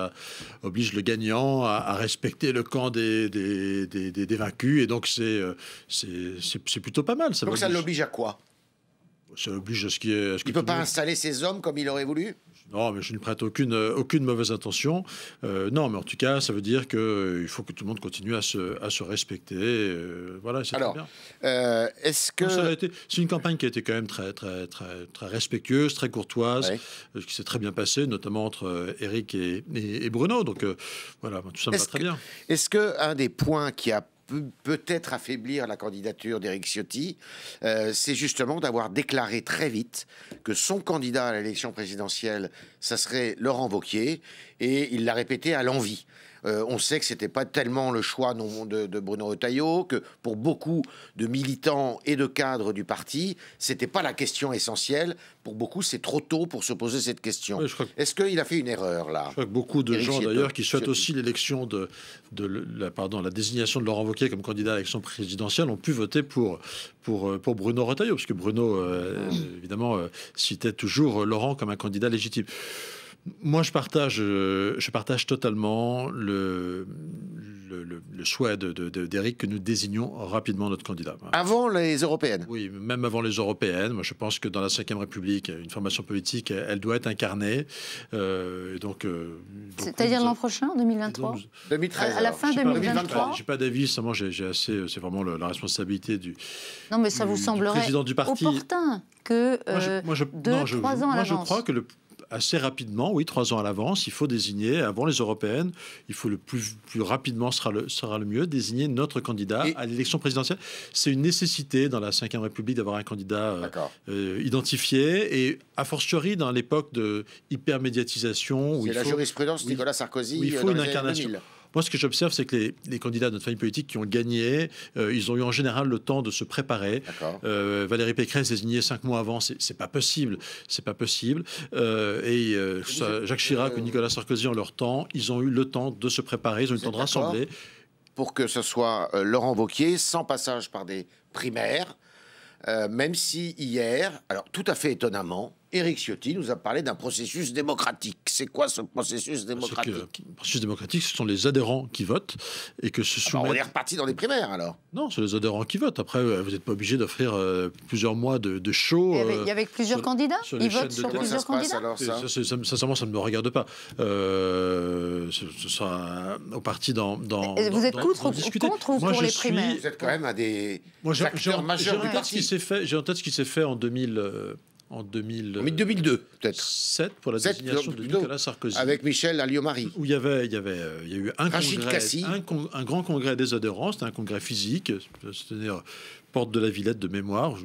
oblige le gagnant à, respecter le camp des, des, Et donc, euh, c'est c'est plutôt pas mal. Ça donc, ça l'oblige à quoi Ça l'oblige à ce qui est. il ne peut pas installer ses hommes comme il aurait voulu non, mais je ne prête aucune, euh, aucune mauvaise intention. Euh, non, mais en tout cas, ça veut dire qu'il euh, faut que tout le monde continue à se, à se respecter. voilà, c'est Alors, est-ce que... C'est une campagne qui a été quand même très, très, très, très respectueuse, très courtoise, qui s'est très bien passée, notamment entre Eric et, Bruno. Donc, voilà, tout ça va très bien. Est-ce qu'un des points qui a peut-être affaiblir la candidature d'Eric Ciotti, euh, c'est justement d'avoir déclaré très vite que son candidat à l'élection présidentielle, ça serait Laurent Wauquiez, et il l'a répété à l'envi. Euh, on sait que c'était pas tellement le choix de, Bruno Retailleau, que pour beaucoup de militants et de cadres du parti, c'était pas la question essentielle. Pour beaucoup, c'est trop tôt pour se poser cette question. Est-ce qu'il a fait une erreur là beaucoup de gens d'ailleurs qui souhaitent aussi l'élection de, la, désignation de Laurent Wauquiez comme candidat à l'élection présidentielle ont pu voter pour, pour, euh, Bruno Retailleau, parce que Bruno, euh, ah. évidemment, citait toujours Laurent comme un candidat légitime. Moi, je partage, euh, je partage totalement le, le, souhait d'Éric que nous désignions rapidement notre candidat. Avant les européennes Oui, même avant les européennes. Moi, je pense que dans la Ve République, une formation politique, elle doit être incarnée. Euh, donc, euh, C'est-à-dire l'an prochain, 2023 À, la fin 2023 J'ai pas d'avis, seulement j'ai assez. C'est vraiment la responsabilité du. Non, mais ça vous semblerait opportun que deux, trois ans à Moi, je crois que le assez rapidement, oui, trois ans à l'avance, il faut désigner, avant les européennes, il faut le plus, plus rapidement sera le, sera le mieux, désigner notre candidat à l'élection présidentielle. C'est une nécessité dans la Ve République d'avoir un candidat euh, euh, identifié et a fortiori dans l'époque de hypermédiatisation. C'est la jurisprudence Nicolas Sarkozy. il euh, faut dans une incarnation. Moi, ce que j'observe, c'est que les, candidats de notre famille politique qui ont gagné, euh, ils ont eu en général le temps de se préparer. Euh, Valérie Pécresse désignée cinq mois avant, c'est pas possible. C'est pas possible. Euh, et euh, Jacques Chirac ou Nicolas Sarkozy, en leur temps, ils ont eu le temps de se préparer, ils ont eu le temps de rassembler. Pour que ce soit Laurent Vauquier, sans passage par des primaires, même si hier, alors tout à fait étonnamment, Éric Ciotti nous a parlé d'un processus démocratique. C'est quoi ce processus démocratique euh, processus démocratique, ce sont les adhérents qui votent et que se ah bah, soumettent... on est reparti dans les primaires alors Non, c'est les adhérents qui votent. Après, euh, vous n'êtes pas obligé d'offrir euh, plusieurs mois de, show. Il y avait plusieurs candidats Ils votent sur plusieurs candidats alors, ça ça, Sincèrement, ça ne me regarde pas. ce sera au parti dans. vous êtes contre, ou contre pour les primaires Vous êtes quand même un des Moi, acteurs majeurs du parti. J'ai en tête ce qui s'est fait en 2000 en 2000, 2002, peut-être. 7 pour la désignation de Nicolas Sarkozy. Avec Michel alliot Où il y avait, il y avait, euh, il y a eu un Rachid congrès, un, un, grand congrès des désodorant, c'était un congrès physique, c'est-à-dire porte de la Villette de mémoire.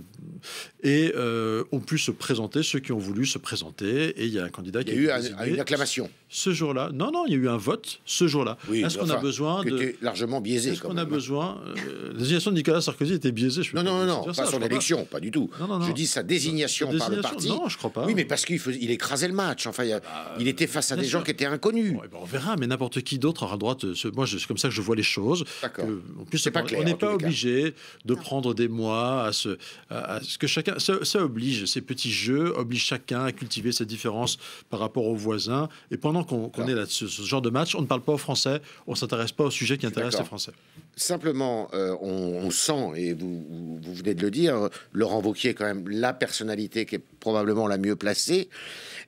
Et euh, ont pu se présenter ceux qui ont voulu se présenter. Et il y a un candidat qui. a, eu une acclamation. Ce jour-là. Non, non, il y a eu un vote ce jour-là. Est-ce qu'on a besoin de. largement biaisé. Est-ce qu'on a besoin. Euh, la désignation de Nicolas Sarkozy était biaisée. non, non, non, pas sur son élection, pas. du tout. Je dis sa désignation, par le parti. je crois pas. Oui, mais parce qu'il il écrasait le match. Enfin, il, ah bah, était face à des gens qui étaient inconnus. Eh ben, on verra, mais n'importe qui d'autre aura droite droit. moi, c'est comme ça que je vois les choses. D'accord. on n'est pas, pas obligé de prendre des mois, à ce, à, ce que chacun. Ça, oblige, ces petits jeux oblige chacun à cultiver sa différence par rapport aux voisins. Et pendant qu'on est là ce, ce genre de match, on ne parle pas aux Français, on ne s'intéresse pas au sujet qui intéresse les Français. Simplement, euh, on, sent, et vous, venez de le dire, Laurent Vauquier est quand même la personnalité qui est probablement la mieux placée.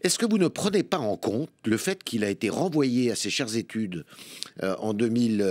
Est-ce que vous ne prenez pas en compte le fait qu'il a été renvoyé à ses chères études euh, en 2000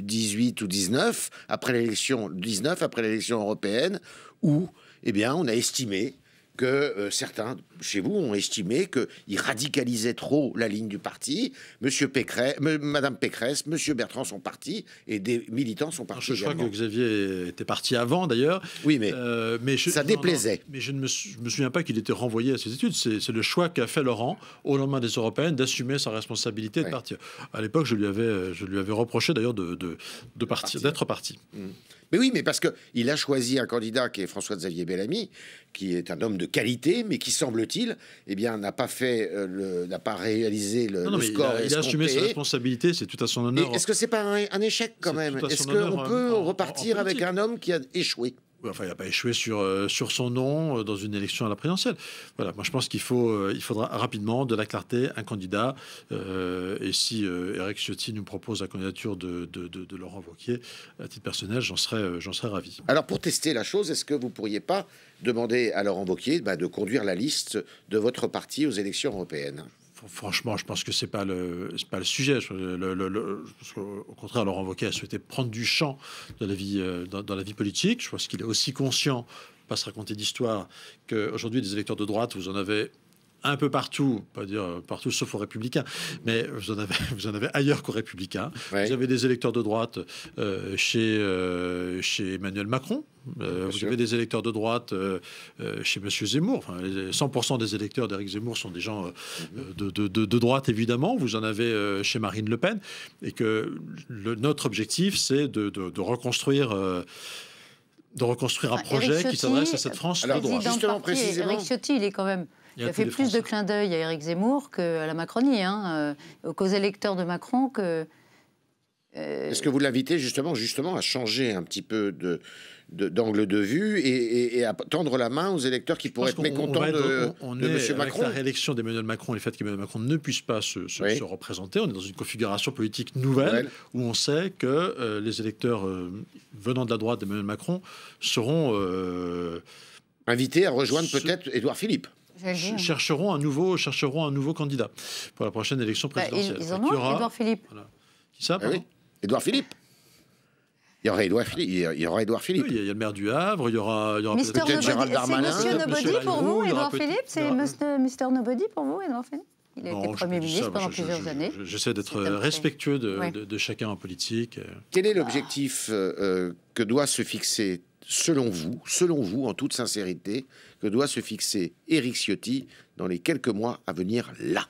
18 ou 19, après l'élection 19, après l'élection européenne, où eh bien, on a estimé que euh, certains chez vous ont estimé qu'il radicalisait trop la ligne du parti. Monsieur Pécresse, M Madame Pécresse, Monsieur Bertrand sont partis et des militants sont partis. je crois que Xavier était parti avant d'ailleurs. Oui, mais, euh, ça déplaisait. mais je ne me, souviens pas qu'il était renvoyé à ses études. C'est le choix qu'a fait Laurent au lendemain des européennes d'assumer sa responsabilité de partir. À l'époque, je lui avais, euh, je lui avais reproché d'ailleurs de, partir, d'être parti. Mmh. Mais oui, mais parce qu'il a choisi un candidat qui est François-Xavier Bellamy, qui est un homme de qualité, mais qui semble-t-il, eh bien, n'a pas fait, euh, n'a pas réalisé le, score. Il a, assumé ses responsabilités, c'est tout à son honneur. Est-ce que c'est pas un, échec quand même Est-ce qu'on hein, peut repartir avec un homme qui a échoué Enfin, il n'a pas échoué sur, euh, sur son nom euh, dans une élection à la présidentielle. Voilà, moi je pense qu'il faut, euh, il faudra rapidement de la clarté, un candidat. et si Eric Ciotti nous propose la candidature de, de, de, Laurent Wauquiez, à titre personnel, j'en serais, serais ravi. Alors pour tester la chose, est-ce que vous ne pourriez pas demander à Laurent Wauquiez bah, de conduire la liste de votre parti aux élections européennes franchement, je pense que c'est pas pas le sujet. au contraire, Laurent Wauquiez a souhaité prendre du champ la vie euh, dans, la vie politique. Je pense qu'il est aussi conscient, pas se raconter d'histoire, qu'aujourd'hui des électeurs de droite, vous en avez un peu partout, pas dire euh, partout sauf aux républicains, mais vous en avez, vous en avez ailleurs qu'aux républicains. Vous avez des électeurs de droite euh, chez, euh, chez Emmanuel Macron, vous avez des électeurs de droite chez M. Zemmour. 100% des électeurs d'Éric Zemmour sont des gens mhm. de, droite, évidemment. Vous en avez chez Marine Le Pen. Et que notre objectif, c'est de, reconstruire de reconstruire un ah, projet qui s'adresse à cette France de droite. Justement, précisément. Ciotti, il est quand même. Il, a, fait plus de clins d'œil à Éric Zemmour qu'à la Macronie, hein, euh, aux électeurs de Macron que euh, Est-ce que vous l'invitez justement, justement à changer un petit peu de, d'angle de, vue et, à tendre la main aux électeurs qui pourraient être mécontents de, est, Macron. la réélection d'Emmanuel Macron et le fait qu'Emmanuel Macron ne puisse pas se, représenter, on est dans une configuration politique nouvelle, où on sait que euh, les électeurs euh, venant de la droite d'Emmanuel Macron seront... Invités à rejoindre peut-être Édouard Philippe chercheront un nouveau chercheront un nouveau candidat pour la prochaine élection bah, présidentielle. ils, en ont, Philippe. Voilà. Qui ça ah Édouard Philippe. Il y aura Édouard Philippe. Il y, aura Édouard Philippe. il y a le maire du Havre, il y aura, il y peut-être Gérald Darmanin. C'est Monsieur Nobody pour vous, Édouard Philippe C'est Mr. Nobody pour vous, Édouard Philippe il a été Premier ministre pendant plusieurs années. J'essaie d'être respectueux de, chacun en politique. Euh. Quel est l'objectif euh, euh, que doit se fixer, selon vous, selon vous, en toute sincérité, que doit se fixer Éric Ciotti dans les quelques mois à venir là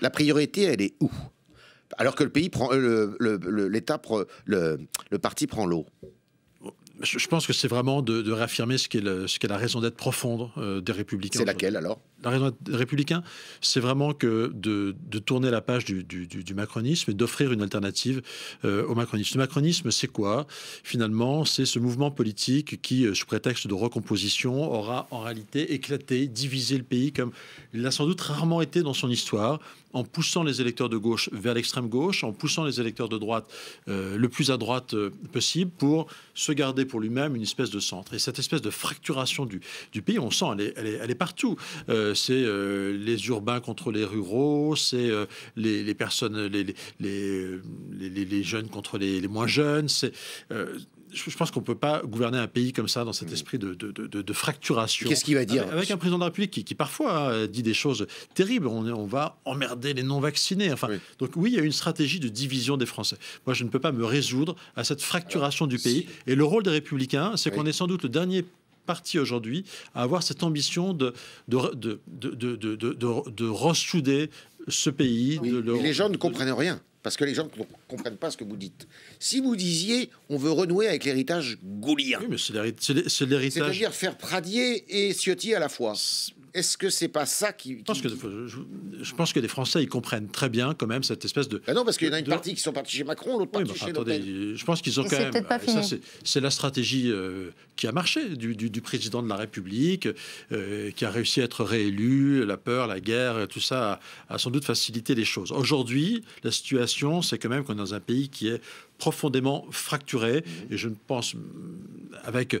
La priorité, elle est où alors que le pays prend, euh, le, l'État le, le parti prend l'eau je pense que c'est vraiment de, réaffirmer ce qu'est la raison d'être profonde euh, des républicains. C'est laquelle alors la raison républicain, c'est vraiment que de, tourner la page du, macronisme et d'offrir une alternative euh, au macronisme. Le macronisme, c'est quoi Finalement, c'est ce mouvement politique qui, euh, sous prétexte de recomposition, aura en réalité éclaté, divisé le pays comme il l'a sans doute rarement été dans son histoire en poussant les électeurs de gauche vers l'extrême gauche, en poussant les électeurs de droite euh, le plus à droite possible pour se garder pour lui-même une espèce de centre. Et cette espèce de fracturation du, du pays, on sent, elle est, partout. Euh, c'est euh, les urbains contre les ruraux, c'est euh, les, personnes, les, les, jeunes contre les, moins jeunes. C'est je pense qu'on ne peut pas gouverner un pays comme ça dans cet mm. esprit de, fracturation. Qu'est-ce qu'il va dire avec, un président de la République qui, parfois dit des choses terribles. On, va emmerder les non-vaccinés. Enfin, donc oui, il y a une stratégie de division des Français. Moi, je ne peux pas me résoudre à cette fracturation du pays. Et le rôle des Républicains, c'est qu'on est sans doute le dernier parti aujourd'hui à avoir cette ambition de, de, de, ressouder ce pays. les gens ne comprennent rien parce que les gens ne comprennent pas ce que vous dites. Si vous disiez, on veut renouer avec l'héritage gaulien. Oui, mais c'est C'est-à-dire faire Pradier et Ciotti à la fois. Est-ce que c'est pas ça qui, Je, pense que, je, pense que les Français ils comprennent très bien quand même cette espèce de. Ah non, parce qu'il y en a une partie qui sont partis chez Macron, l'autre partie chez Je pense qu'ils ont quand même. Euh, c'est la stratégie euh, qui a marché du, président de la République, euh, qui a réussi à être réélu. La peur, la guerre, tout ça a, a sans doute facilité les choses. Aujourd'hui, la situation, c'est quand même qu'on est dans un pays qui est profondément fracturé. Mmh. Et je ne pense avec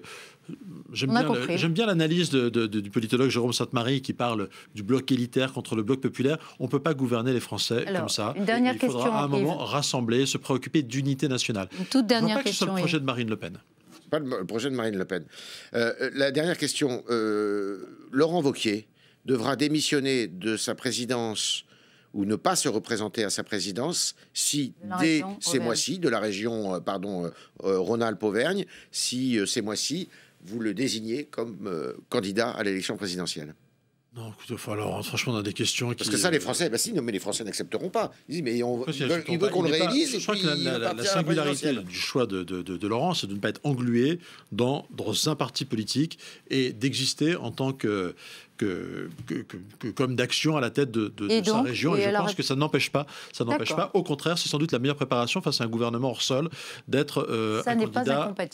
J'aime bien, l'analyse du politologue Jérôme Sainte-Marie qui parle du bloc élitaire contre le bloc populaire. On ne peut pas gouverner les Français comme ça. Il faudra à un moment rassembler, se préoccuper d'unité nationale. Une toute dernière pas question. le projet de Marine Le Pen. Pas le projet de Marine Le Pen. la dernière question. Euh, Laurent Vauquier devra démissionner de sa présidence ou ne pas se représenter à sa présidence si dès ces mois-ci, de la région, euh, pardon, euh, Rhône-Alpes-Auvergne, si ces mois-ci, vous le désignez comme euh, candidat à l'élection présidentielle non, écoute, alors, hein, franchement, on a des questions. Qui... Parce que ça, les euh, Français, bah si, non, mais les Français n'accepteront pas. Ils disent, mais on, veut, veulent, qu'on le réalise. je crois que la, singularité du choix de, de, de, Laurent, c'est de ne pas être englué dans un parti politique et d'exister en tant que que, comme d'action à la tête de, sa région. Et, je pense que ça n'empêche pas, ça n'empêche pas. Au contraire, c'est sans doute la meilleure préparation face à un gouvernement hors sol d'être euh,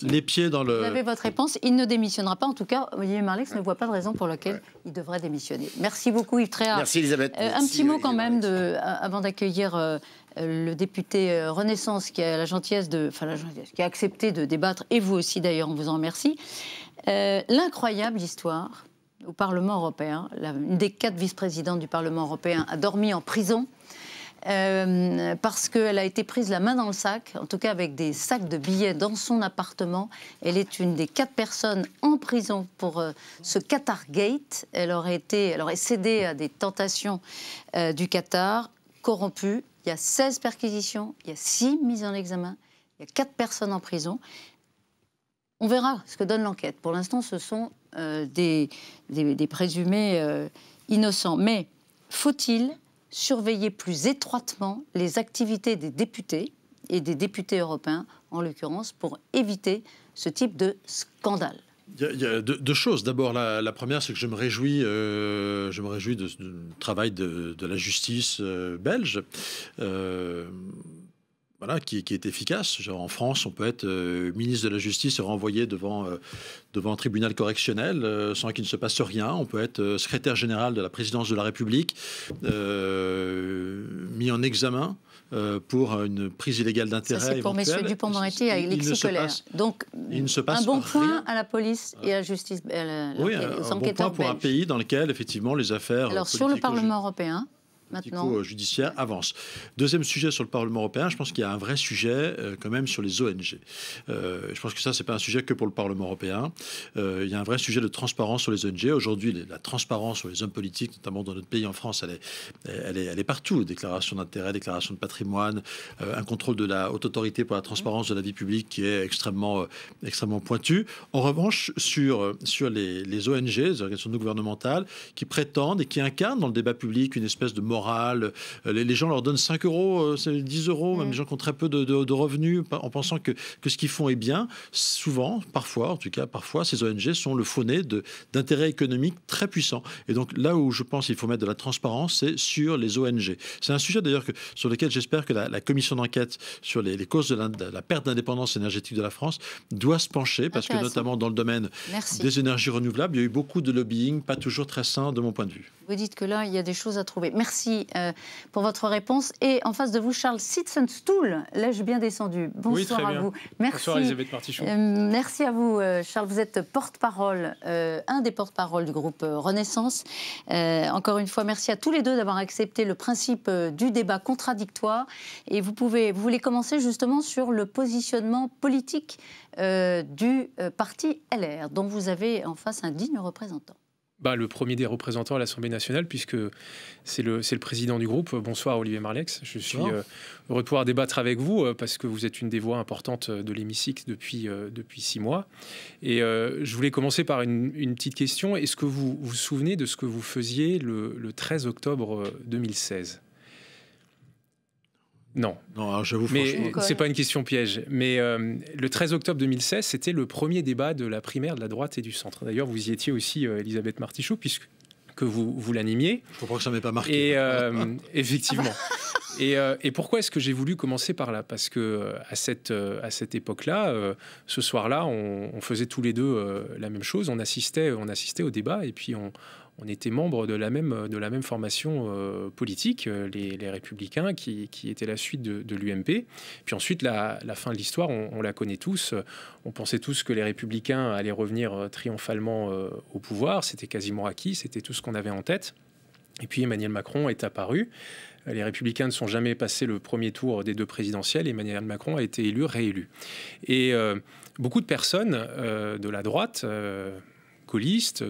les pieds dans le. Vous avez votre réponse. Il ne démissionnera pas. En tout cas, Olivier Marlex ne voit pas de raison pour laquelle il devrait démissionner. Merci beaucoup, Yves Tréard. Merci, Elisabeth. Euh, un petit mot quand même de, euh, avant d'accueillir. le député Renaissance qui a la gentillesse de, enfin qui a accepté de débattre et vous aussi d'ailleurs on vous en remercie. L'incroyable histoire au Parlement européen. Une des quatre vice-présidentes du Parlement européen a dormi en prison. Euh, parce qu'elle a été prise la main dans le sac, en tout cas avec des sacs de billets dans son appartement. Elle est une des quatre personnes en prison pour euh, ce Qatar Gate. Elle aurait, été, elle aurait cédé à des tentations euh, du Qatar, corrompue. Il y a 16 perquisitions, il y a 6 mises en examen, il y a 4 personnes en prison. On verra ce que donne l'enquête. Pour l'instant, ce sont euh, des, des, présumés euh, innocents. Mais faut-il surveiller plus étroitement les activités des députés et des députés européens, en l'occurrence, pour éviter ce type de scandale il y, a, deux, choses. D'abord, la, première, c'est que je me réjouis, euh, je me réjouis du travail de, la justice belge voilà, qui, est efficace. Genre en France, on peut être euh, ministre de la Justice renvoyé devant, euh, devant un tribunal correctionnel euh, sans qu'il ne se passe rien. On peut être secrétaire général de la présidence de la République, mis en examen pour une prise illégale d'intérêt. C'est pour M. Dupont-Moretti Donc, il se passe un bon point à la police et à la justice. oui, un, bon point pour un pays dans lequel, effectivement, les affaires. Alors, sur le Parlement européen, coup, euh, judiciaire avance. Deuxième sujet sur le Parlement européen, je pense qu'il y a un vrai sujet euh, quand même sur les ONG. Euh, je pense que ça, c'est pas un sujet que pour le Parlement européen. il y a un vrai sujet de transparence sur les ONG. Aujourd'hui, la transparence sur les hommes politiques, notamment dans notre pays en France, elle est, elle est, elle est partout. Déclaration d'intérêt, déclaration de patrimoine, un contrôle de la haute autorité pour la transparence de la vie publique qui est extrêmement, extrêmement pointu. En revanche, sur, sur les, ONG, les organisations non gouvernementales, qui prétendent et qui incarnent dans le débat public une espèce de morale euh, les, gens leur donnent 5 euros, 10 euh, euros, même les gens qui ont très peu de, revenus, en pensant que, ce qu'ils font est bien. Souvent, parfois, en tout cas, parfois, ces ONG sont le fauné d'intérêts économiques très puissants. Et donc là où je pense qu'il faut mettre de la transparence, c'est sur les ONG. C'est un sujet d'ailleurs sur lequel j'espère que la, commission d'enquête sur les, causes de la, perte d'indépendance énergétique de la France doit se pencher, parce que notamment dans le domaine des énergies renouvelables, il y a eu beaucoup de lobbying, pas toujours très sain de mon point de vue vous dites que là, il y a des choses à trouver. Merci euh, pour votre réponse. Et en face de vous, Charles Sitzenstuhl, l'ai-je bien descendu Bonsoir à vous. Merci. Bonsoir, Elisabeth Partichon. Euh, merci à vous, euh, Charles. Vous êtes porte-parole, un des porte-parole du groupe Renaissance. encore une fois, merci à tous les deux d'avoir accepté le principe du débat contradictoire. Et vous, pouvez, vous voulez commencer justement sur le positionnement politique du parti LR, dont vous avez en face un digne représentant. Bah, le premier des représentants à l'Assemblée nationale, puisque c'est le, président du groupe. Bonsoir Olivier Marlex, je suis euh, heureux de pouvoir débattre avec vous, euh, parce que vous êtes une des voix importantes euh, de l'hémicycle depuis, six mois. Et je voulais commencer par une, petite question. Est-ce que vous vous souvenez de ce que vous faisiez le 13 octobre 2016 non. Non, j'avoue, Mais c'est pas une question piège. Mais euh, le 13 octobre 2016, c'était le premier débat de la primaire de la droite et du centre. D'ailleurs, vous y étiez aussi, euh, Elisabeth Martichoux, puisque que vous, vous l'animiez. Je comprends que ça ne pas marqué. Et euh, ah. effectivement. Et, pourquoi est-ce que j'ai voulu commencer par là Parce que à cette, à cette époque-là, ce soir-là, on, on, faisait tous les deux la même chose. On assistait, on assistait au débat et puis on, on était membre de la même, de la même formation euh, politique, euh, les, Républicains, qui, qui, était la suite de, l'UMP. Puis ensuite, la, fin de l'histoire, on, la connaît tous. On pensait tous que les Républicains allaient revenir euh, triomphalement au pouvoir. C'était quasiment acquis, c'était tout ce qu'on avait en tête. Et puis Emmanuel Macron est apparu. Les Républicains ne sont jamais passés le premier tour des deux présidentielles. Emmanuel Macron a été élu, réélu. Et beaucoup de personnes de la droite,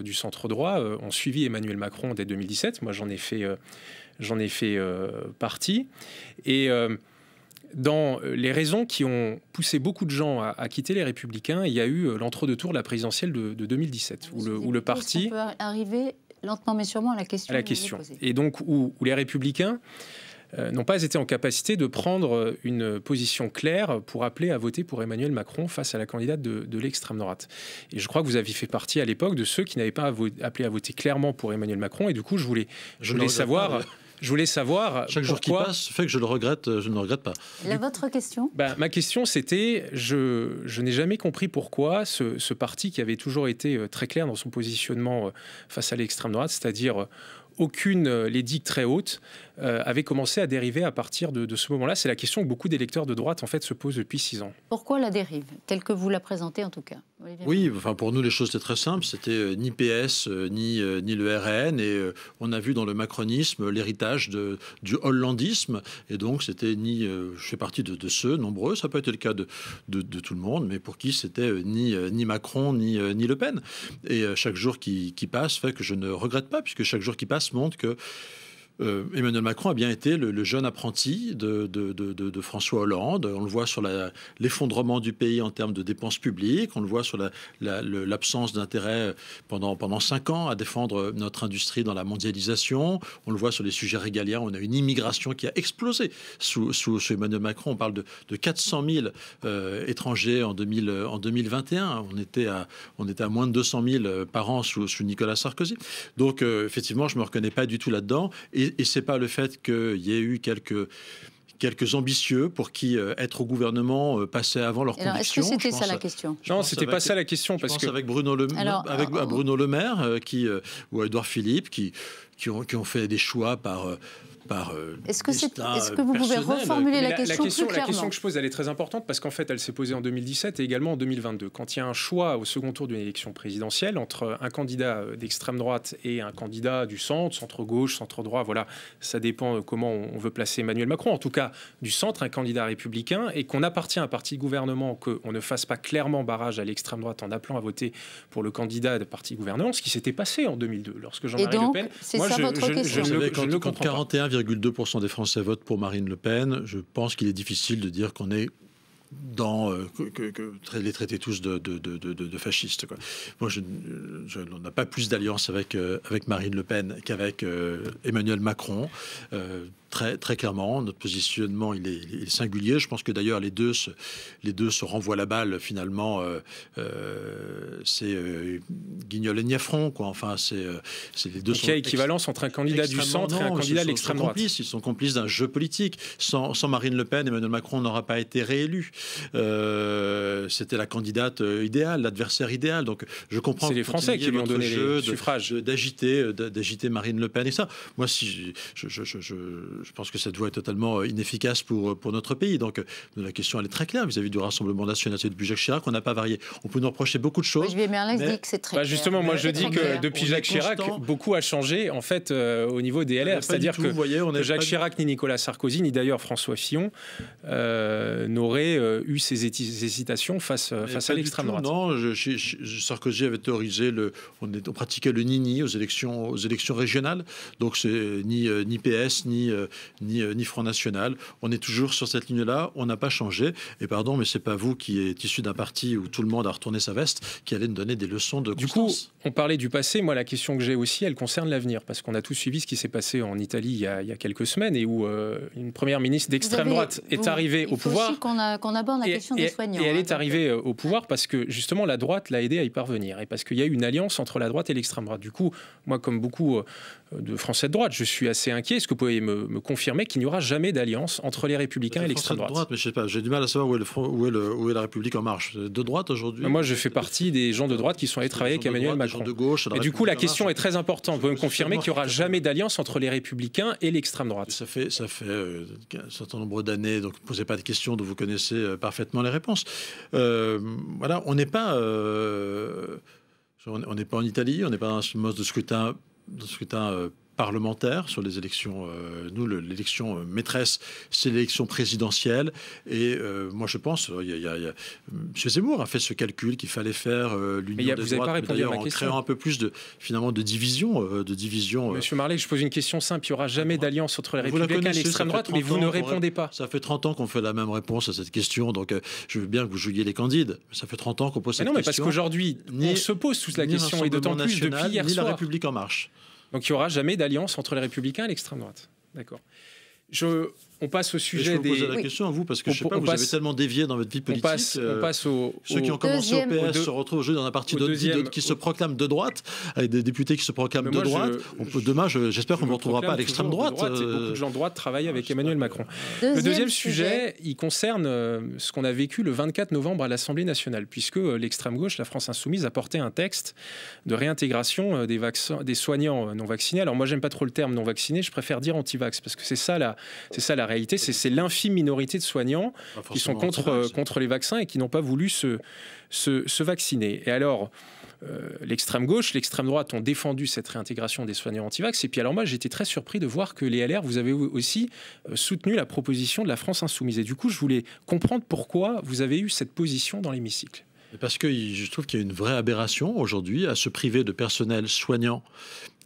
du centre droit euh, ont suivi Emmanuel Macron dès 2017. Moi, j'en ai fait, euh, j'en ai fait euh, partie. Et dans les raisons qui ont poussé beaucoup de gens à, quitter les Républicains, il y a eu l'entre-deux tours de la présidentielle de, 2017, où le, où le parti... On peut arriver lentement mais sûrement, à la question. la question. Et donc, où les Républicains euh, n'ont pas été en capacité de prendre une position claire pour appeler à voter pour Emmanuel Macron face à la candidate de, l'extrême droite. Et je crois que vous aviez fait partie à l'époque de ceux qui n'avaient pas appelé à voter clairement pour Emmanuel Macron. Et du coup, je voulais, je, voulais savoir. je voulais savoir. Chaque jour qui passe fait que je le regrette, je ne le regrette pas. La, votre question bah, Ma question, c'était je, n'ai jamais compris pourquoi ce, parti qui avait toujours été euh, très clair dans son positionnement euh, face à l'extrême droite, c'est-à-dire aucune l'édite très haute, euh, avait commencé à dériver à partir de, ce moment-là. C'est la question que beaucoup d'électeurs de droite en fait se posent depuis six ans. Pourquoi la dérive, telle que vous la présentez en tout cas Oui, enfin pour nous les choses étaient très simples. C'était euh, ni PS euh, ni ni le RN et on a vu dans le macronisme l'héritage du hollandisme et donc c'était ni je fais partie de, ceux nombreux. Ça peut être le cas de, de, tout le monde, mais pour qui c'était ni ni Macron ni ni Le Pen. Et chaque jour qui, qui passe fait que je ne regrette pas puisque chaque jour qui passe montre que euh, Emmanuel Macron a bien été le, jeune apprenti de, de, François Hollande. On le voit sur l'effondrement du pays en termes de dépenses publiques, on le voit sur l'absence la, d'intérêt pendant, pendant cinq ans à défendre notre industrie dans la mondialisation, on le voit sur les sujets régaliens, on a une immigration qui a explosé sous, sous, Emmanuel Macron. On parle de, 400 000 euh, étrangers en, 2000, en 2021, on était, à, on était à moins de 200 000 euh, par an sous, Nicolas Sarkozy. Donc effectivement, je ne me reconnais pas du tout là-dedans. Et et, ce c'est pas le fait qu'il y ait eu quelques quelques ambitieux pour qui euh, être au gouvernement euh, passait avant leur Est-ce que c'était ça la euh, question Non, c'était pas ça la question parce que avec Bruno Le avec Bruno Le Maire qui ou Edouard Philippe qui qui ont, qui ont fait des choix par par. Euh, est-ce que, vous pouvez reformuler la, question la, question plus clairement. La question que je pose, elle est très importante parce qu'en fait, elle s'est posée en 2017 et également en 2022. Quand il y a un choix au second tour d'une élection présidentielle entre un candidat euh, d'extrême droite et un candidat du centre, centre-gauche, centre-droit, voilà, ça dépend euh, comment on veut placer Emmanuel Macron, en tout cas du centre, un candidat républicain, et qu'on appartient à un parti de gouvernement, qu'on ne fasse pas clairement barrage à l'extrême droite en appelant à voter pour le candidat de parti gouvernement, ce qui s'était passé en 2002 lorsque Jean-Marie Le Pen. c'est ça 2% des Français votent pour Marine Le Pen. Je pense qu'il est difficile de dire qu'on est dans euh, que, que, les traiter tous de, de, de, de fascistes. Quoi. Moi, je, je on pas plus d'alliance avec, euh, avec Marine Le Pen qu'avec euh, Emmanuel Macron très, très clairement. Notre positionnement, il est, singulier. Je pense que d'ailleurs, les deux, se, les deux se renvoient la balle finalement. Euh, euh, c'est euh, Guignol et Niafron, quoi. Enfin, c'est les deux. il y a équivalence entre un candidat du centre et un candidat de l'extrême droite. ils sont complices d'un jeu politique. Sans, sans, Marine Le Pen, Emmanuel Macron n'aura pas été réélu. C'était la candidate idéale, l'adversaire idéal. Donc, je comprends. C'est les Français qui lui ont donné le suffrage, d'agiter, d'agiter Marine Le Pen et ça. Moi, si je je pense que cette voie est totalement euh, inefficace pour, euh, pour notre pays. Donc, euh, la question, elle est très claire vis-à-vis du Rassemblement national et depuis Jacques Chirac. On n'a pas varié. On peut nous reprocher beaucoup de choses. mais que c'est très bah, Justement, moi, je dis que depuis Jacques Chirac, beaucoup a changé, en fait, au niveau des LR. C'est-à-dire que, voyez, on Jacques Chirac, ni Nicolas Sarkozy, ni d'ailleurs François Fillon euh, n'auraient eu ces hésitations face, face à l'extrême droite. Non, je, Sarkozy avait théorisé, le, on, pratiquait le nini aux élections, aux élections régionales. Donc, c'est ni, ni PS, ni, euh, ni, Front National. On est toujours sur cette ligne-là, on n'a pas changé. Et pardon, mais c'est pas vous qui êtes issu d'un parti où tout le monde a retourné sa veste qui allait nous donner des leçons de Du coup, on parlait du passé. Moi, la question que j'ai aussi, elle concerne l'avenir, parce qu'on a tous suivi ce qui s'est passé en Italie il y, a, quelques semaines et où euh, une première ministre d'extrême droite est arrivée au pouvoir. qu'on aborde la question des soignants. Et elle hein, est arrivée euh, au pouvoir parce que justement la droite l'a aidée à y parvenir et parce qu'il y a eu une alliance entre la droite et l'extrême droite. Du coup, moi, comme beaucoup de Français de droite, je suis assez inquiet. ce que vous pouvez me, me confirmer qu'il n'y aura jamais d'alliance entre les républicains et l'extrême droite. Mais je sais pas, j'ai du mal à savoir où est, le front, où, est la République en marche. De droite aujourd'hui. Bah, moi, je fais partie des gens de droite qui sont allés travailler avec Emmanuel Macron. De gauche. Et du coup, la question est très importante. Vous pouvez me confirmer qu'il n'y aura jamais d'alliance entre les républicains et l'extrême droite. Ça fait ça fait euh, un certain nombre d'années, donc ne posez pas de questions dont vous connaissez euh, parfaitement les réponses. Euh, voilà, on n'est pas on n'est pas en Italie, on n'est pas dans un mode de scrutin de scrutin parlementaire sur les élections. Euh, nous, l'élection euh, maîtresse, c'est l'élection présidentielle. Et euh, moi, je pense, M. Zemmour a fait ce calcul qu'il fallait faire l'union des droites, d'ailleurs en créant un peu plus de finalement de division, de division. Monsieur Marley, je pose une question simple. Il n'y aura jamais d'alliance entre les républicains et l'extrême droite, mais vous ne répondez pas. Ça fait 30 ans qu'on fait la même réponse à cette question, donc je veux bien que vous jouiez les candides. ça fait 30 ans qu'on pose cette question. Non, mais parce qu'aujourd'hui, on se pose toute la question, et d'autant plus depuis hier ni la République en marche. Donc il n'y aura jamais d'alliance entre les républicains et l'extrême droite. D'accord. Je on passe au sujet je des. Je vous poser la question à vous parce que je ne sais pas, vous avez tellement dévié dans votre vie politique. On euh, passe, au, ceux qui ont commencé au PS se retrouvent aujourd'hui dans la partie deuxième, qui se proclame de droite, avec des députés qui se proclament de droite. demain, j'espère qu'on ne retrouvera pas à l'extrême euh. droite. Beaucoup de gens de droite travaillent avec Emmanuel Macron. le deuxième sujet, il concerne euh, ce qu'on a vécu le 24 novembre à l'Assemblée nationale, puisque l'extrême gauche, la France insoumise, a porté un texte de réintégration des, des soignants non vaccinés. Alors moi, j'aime pas trop le terme non vacciné, je préfère dire anti-vax parce que c'est ça la, c'est ça la réalité, c'est l'infime minorité de soignants bah, qui sont contre, euh, contre les vaccins et qui n'ont pas voulu se, se, vacciner. Et alors, euh, l'extrême gauche, l'extrême droite ont défendu cette réintégration des soignants anti-vax. Et puis alors moi, j'étais très surpris de voir que les LR, vous avez aussi euh, soutenu la proposition de la France insoumise. Et du coup, je voulais comprendre pourquoi vous avez eu cette position dans l'hémicycle. Parce que je trouve qu'il y a une vraie aberration aujourd'hui à se priver de personnels soignants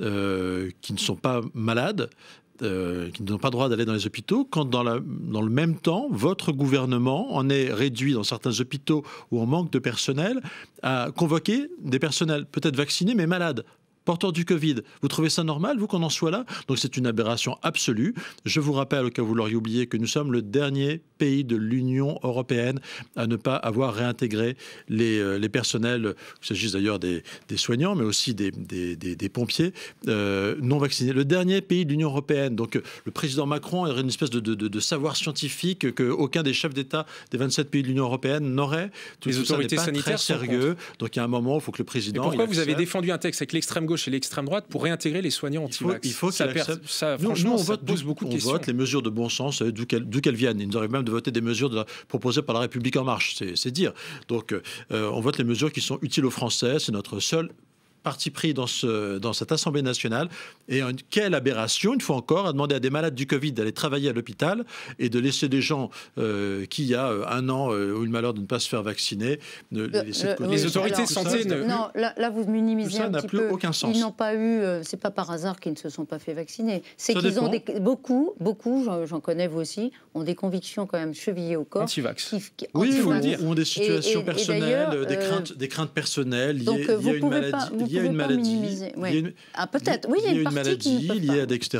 qui ne sont pas malades, euh, qui n'ont pas droit d'aller dans les hôpitaux, quand dans, le même temps, votre gouvernement en est réduit dans certains hôpitaux où on manque de personnel à convoquer des personnels peut-être vaccinés mais malades porteurs du Covid. Vous trouvez ça normal, vous, qu'on en soit là Donc c'est une aberration absolue. Je vous rappelle, au cas où vous l'auriez oublié, que nous sommes le dernier pays de l'Union européenne à ne pas avoir réintégré les, euh, personnels, qu'il s'agisse d'ailleurs des, soignants, mais aussi des, des, pompiers euh, non vaccinés. Le dernier pays de l'Union européenne. Donc euh, le président Macron aurait une espèce de, savoir scientifique qu'aucun des chefs d'État des 27 pays de l'Union européenne n'aurait. les autorités pas sanitaires très sérieux. Donc il y a un moment, il faut que le président. pourquoi vous avez défendu un texte avec l'extrême gauche chez l'extrême droite pour réintégrer les soignants anti-vax. Il faut, ça, franchement, on vote beaucoup de on vote les mesures de bon sens euh, d'où qu'elles viennent. Ils nous arrivent même de voter des mesures de proposées par la République en marche, c'est dire. Donc, euh, euh, on vote les mesures qui sont utiles aux Français. C'est notre seul parti pris dans, ce, dans cette Assemblée nationale. Et quelle aberration, une fois encore, à demander à des malades du Covid d'aller travailler à l'hôpital et de laisser des gens euh, qui, il y a euh, un an, ont euh, eu le malheur de ne pas se faire vacciner, de, les, autorités de santé Non, là, vous minimisez Ça n'a plus peu. Aucun sens. Ils n'ont pas eu... c'est pas par hasard qu'ils ne se sont pas fait vacciner. C'est qu'ils ont des, beaucoup, beaucoup, j'en connais vous aussi, ont des convictions quand même chevillées au corps. Anti-vax. Qui, oui, anti ont des situations personnelles, des, craintes, des craintes personnelles liées, donc, à une maladie y a une maladie. peut-être. il y a une, maladie liée à Dexter.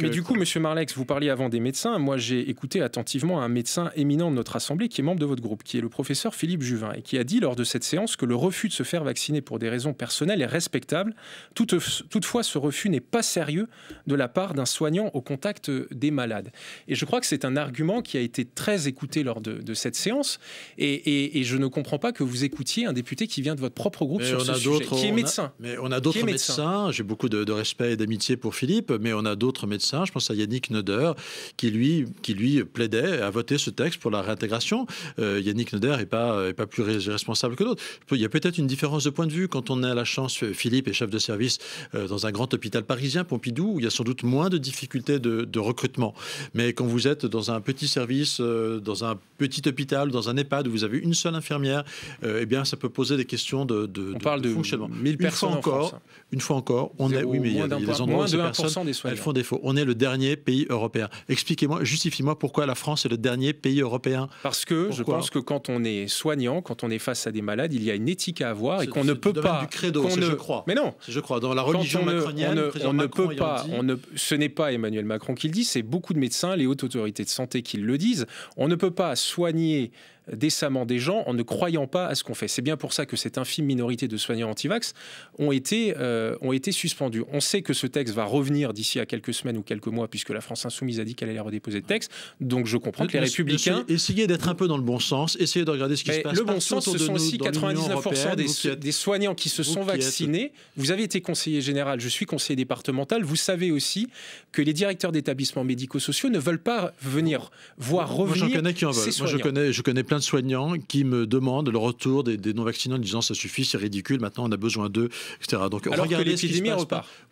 Mais du coup, Monsieur Marlex, vous parliez avant des médecins. Moi, j'ai écouté attentivement un médecin éminent de notre assemblée qui est membre de votre groupe, qui est le professeur Philippe Juvin, et qui a dit lors de cette séance que le refus de se faire vacciner pour des raisons personnelles est respectable. toutefois, ce refus n'est pas sérieux de la part d'un soignant au contact des malades. Et je crois que c'est un argument qui a été très écouté lors de, cette séance. Et, je ne comprends pas que vous écoutiez un député qui vient de votre propre groupe sur ce sujet, qui est médecin. Mais on a d'autres médecins. J'ai beaucoup de, respect et d'amitié pour Philippe, mais on a d'autres médecins. Je pense à Yannick Noder, qui lui, qui lui plaidait à voter ce texte pour la réintégration. Euh, Yannick Noder n'est pas, pas plus responsable que d'autres. Il y a peut-être une différence de point de vue quand on est à la chance. Philippe est chef de service euh, dans un grand hôpital parisien, Pompidou, où il y a sans doute moins de difficultés de, recrutement. Mais quand vous êtes dans un petit service, euh, dans un petit hôpital, dans un EHPAD où vous avez une seule infirmière, eh bien, ça peut poser des questions de, de on parle de, fonctionnement. 1000 personne en encore. Hein une fois encore, on est, oui, mais il y a des endroits où personnes elles font défaut. On est le dernier pays européen. Expliquez-moi, justifie-moi pourquoi la France est le dernier pays européen. Parce que je pense que quand on est soignant, quand on est face à des malades, il y a une éthique à avoir et qu'on ne peut pas. Du credo, je crois. Mais non, je crois dans la religion on macronienne. ne, peut pas. On ne, ce n'est pas Emmanuel Macron qui le dit, c'est beaucoup de médecins, les hautes autorités de santé qui le disent. On ne peut pas soigner décemment des gens en ne croyant pas à ce qu'on fait. C'est bien pour ça que cette infime minorité de soignants anti-vax ont été euh, euh, ont été suspendus. On sait que ce texte va revenir d'ici à quelques semaines ou quelques mois, puisque la France insoumise a dit qu'elle allait redéposer le texte. Donc je comprends que les républicains... Essayez d'être un peu dans le bon sens, essayez de regarder ce qui se passe. Le bon sens, ce sont aussi 99% des, soignants qui se sont vaccinés. Vous avez été conseiller général, je suis conseiller départemental. Vous savez aussi que les directeurs d'établissements médico-sociaux ne veulent pas venir voir revenir. Moi, je connais, plein de soignants qui me demandent le retour des, non-vaccinants en disant ça suffit, c'est ridicule, maintenant on a besoin d'eux, etc. Donc,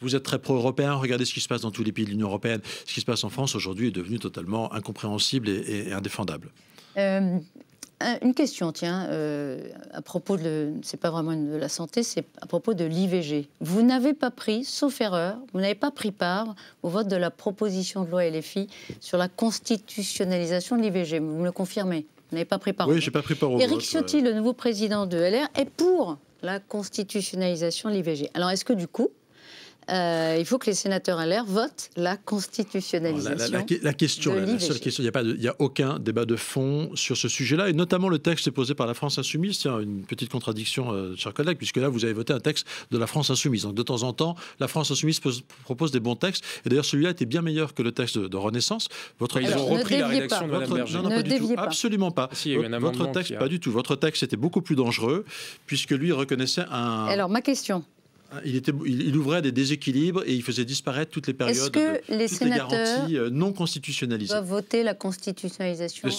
vous êtes très pro-européen, regardez ce qui se passe dans tous les pays de l'Union européenne. Ce qui se passe en France aujourd'hui est devenu totalement incompréhensible et, indéfendable. Euh, une question, tiens, euh, à propos de. C'est pas vraiment de la santé, c'est à propos de l'IVG. Vous n'avez pas pris, sauf erreur, vous n'avez pas pris part au vote de la proposition de loi LFI sur la constitutionnalisation de l'IVG. Vous me le confirmez Vous n'avez pas pris part Oui, j'ai pas pris part au vote. Éric Ciotti, le nouveau président de LR, est pour la constitutionnalisation de l'IVG. Alors, est-ce que du coup, euh, il faut que les sénateurs à l'air votent la constitutionnalisation. La, la, la, question, la, seule question, il n'y a, aucun débat de fond sur ce sujet-là, et notamment le texte posé par la France Insoumise. C'est une petite contradiction, euh, chers collègues, puisque là, vous avez voté un texte de la France Insoumise. Donc, de temps en temps, la France Insoumise propose des bons textes, et d'ailleurs, celui-là était bien meilleur que le texte de, Renaissance. Votre ils ont repris la rédaction de Mme Absolument pas. votre texte, pas du tout. Votre texte était beaucoup plus dangereux, puisque lui reconnaissait un. Alors, ma question, ah, il, ouvrait des déséquilibres et il faisait disparaître toutes les périodes, de, les toutes les garanties euh, non constitutionnalisées. voter la constitutionnalisation. la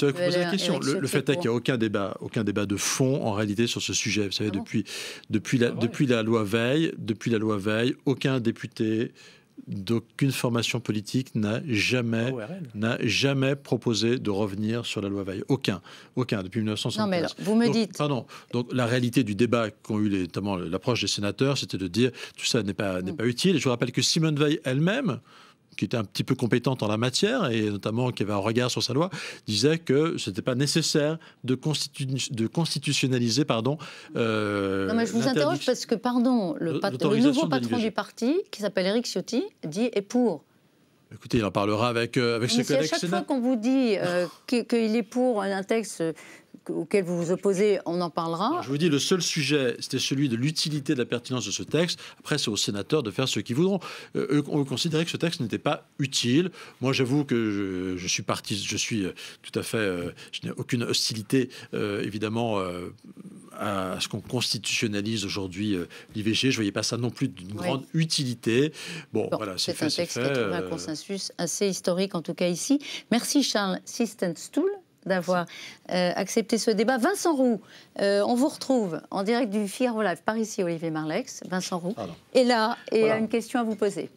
question. Le, fait est qu'il n'y a aucun débat, aucun débat de fond en réalité sur ce sujet. Vous savez, ah ah depuis, la, loi veille, depuis la loi Veil, aucun député d'aucune formation politique n'a jamais, ah n'a jamais proposé de revenir sur la loi Veil. Aucun, aucun, depuis 1975. Non mais vous me dites... Pardon, donc la réalité du débat qu'ont eu notamment l'approche des sénateurs, c'était de dire tout ça n'est pas, n'est mm. pas utile. Et je vous rappelle que Simone Veil elle-même, qui était un petit peu compétente en la matière et notamment qui avait un regard sur sa loi, disait que ce n'était pas nécessaire de, de constitutionnaliser pardon. Euh, non mais je vous interroge parce que pardon, le, nouveau patron du parti qui s'appelle Eric Ciotti dit est pour. Écoutez, il en parlera avec, euh, avec mais ses À chaque fois qu'on vous dit euh, qu'il est pour un texte auquel vous vous opposez, on en parlera. je vous dis, le seul sujet, c'était celui de l'utilité, de la pertinence de ce texte. Après, c'est aux sénateurs de faire ce qu'ils voudront. Euh, on considérait que ce texte n'était pas utile. Moi, j'avoue que je, suis parti, je suis euh, tout à fait, euh, je n'ai aucune hostilité, évidemment, à ce qu'on constitutionnalise aujourd'hui l'IVG. Je ne voyais pas ça non plus d'une grande utilité. Bon, voilà, c'est un texte qui a trouvé un consensus assez historique, en tout cas ici. Merci Charles Sistenstuhl d'avoir euh, accepté ce débat. Vincent Roux, euh, on vous retrouve en direct du fier Live par ici, Olivier Marlex. Vincent Roux est là et a une question à vous poser.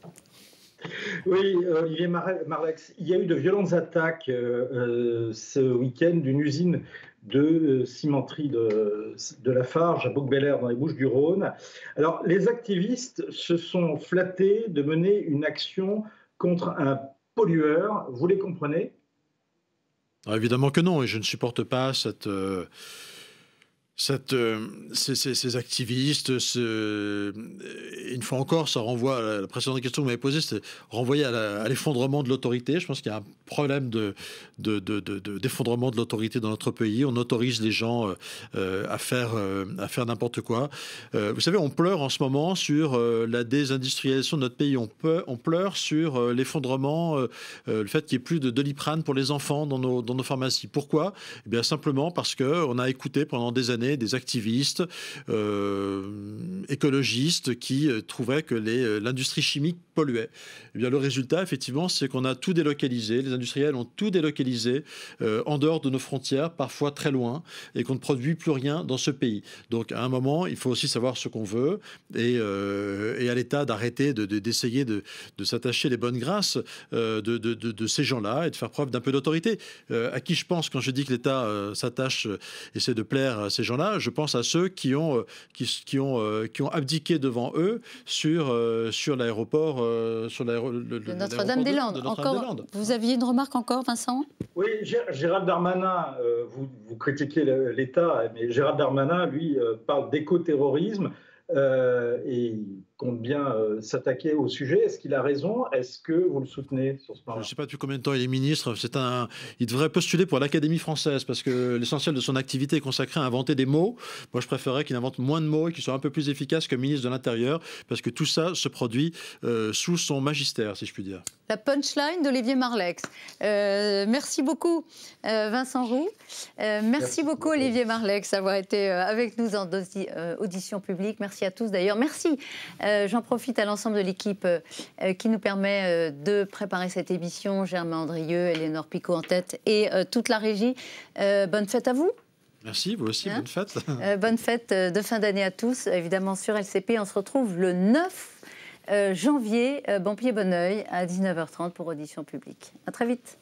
Oui, euh, Olivier Marlex, il y a eu de violentes attaques ce week-end d'une usine de cimenterie de, la Farge à bouc dans les Bouches-du-Rhône. Alors, les activistes se sont flattés de mener une action contre un pollueur, vous les comprenez ah, évidemment que non, et je ne supporte pas cette, euh, cette, euh, ces, activistes, euh, une fois encore, ça renvoie à la précédente question que vous m'avez posée, c'est renvoyer à l'effondrement de l'autorité. Je pense qu'il y a un problème d'effondrement de, de, de l'autorité dans notre pays. On autorise les gens euh, à faire, à faire n'importe quoi. vous savez, on pleure en ce moment sur la désindustrialisation de notre pays. On, pleure sur l'effondrement, le fait qu'il n'y ait plus de doliprane pour les enfants dans nos, dans nos pharmacies. Pourquoi Eh bien, simplement parce qu'on a écouté pendant des années des activistes, euh, écologistes qui euh, trouvaient que euh, l'industrie chimique polluaient. Eh bien, le résultat, effectivement, c'est qu'on a tout délocalisé, les industriels ont tout délocalisé euh, en dehors de nos frontières, parfois très loin, et qu'on ne produit plus rien dans ce pays. Donc, à un moment, il faut aussi savoir ce qu'on veut, et, euh, à l'État d'arrêter d'essayer de, de s'attacher les bonnes grâces euh, de, ces gens-là et de faire preuve d'un peu d'autorité. à qui je pense quand je dis que l'État s'attache, essaie de plaire à ces gens-là Je pense à ceux qui ont, qui, qui ont, qui ont abdiqué devant eux sur, sur l'aéroport euh, sur la, de Notre-Dame-des-Landes. encore, vous aviez une remarque encore, Vincent Oui, Gérald Darmanin, euh, vous, vous, critiquez l'État, mais Gérald Darmanin, lui, euh, parle d'écoterrorisme et bien euh, s'attaquer au sujet. Est-ce qu'il a raison Est-ce que vous le soutenez sur ce point Je ne sais pas depuis combien de temps il est ministre. C'est un... Il devrait postuler pour l'Académie française parce que l'essentiel de son activité est consacré à inventer des mots. Moi, je préférerais qu'il invente moins de mots et qu'il soit un peu plus efficace que ministre de l'Intérieur parce que tout ça se produit euh, sous son magistère, si je puis dire. La punchline d'Olivier Marlex. Euh, merci beaucoup, Vincent Roux. Merci, merci, beaucoup, Olivier Marlex, d'avoir été avec nous en audition publique. Merci à tous d'ailleurs. Merci. Euh, j'en profite à l'ensemble de l'équipe euh, qui nous permet euh, de préparer cette émission. Germain Andrieux, Eleonore Picot en tête et toute la régie. bonne fête à vous. Merci, vous aussi, hein bonne fête. bonne fête de fin d'année à tous, évidemment sur LCP. On se retrouve le 9 janvier, bon pied, à 19h30 pour Audition publique. À très vite.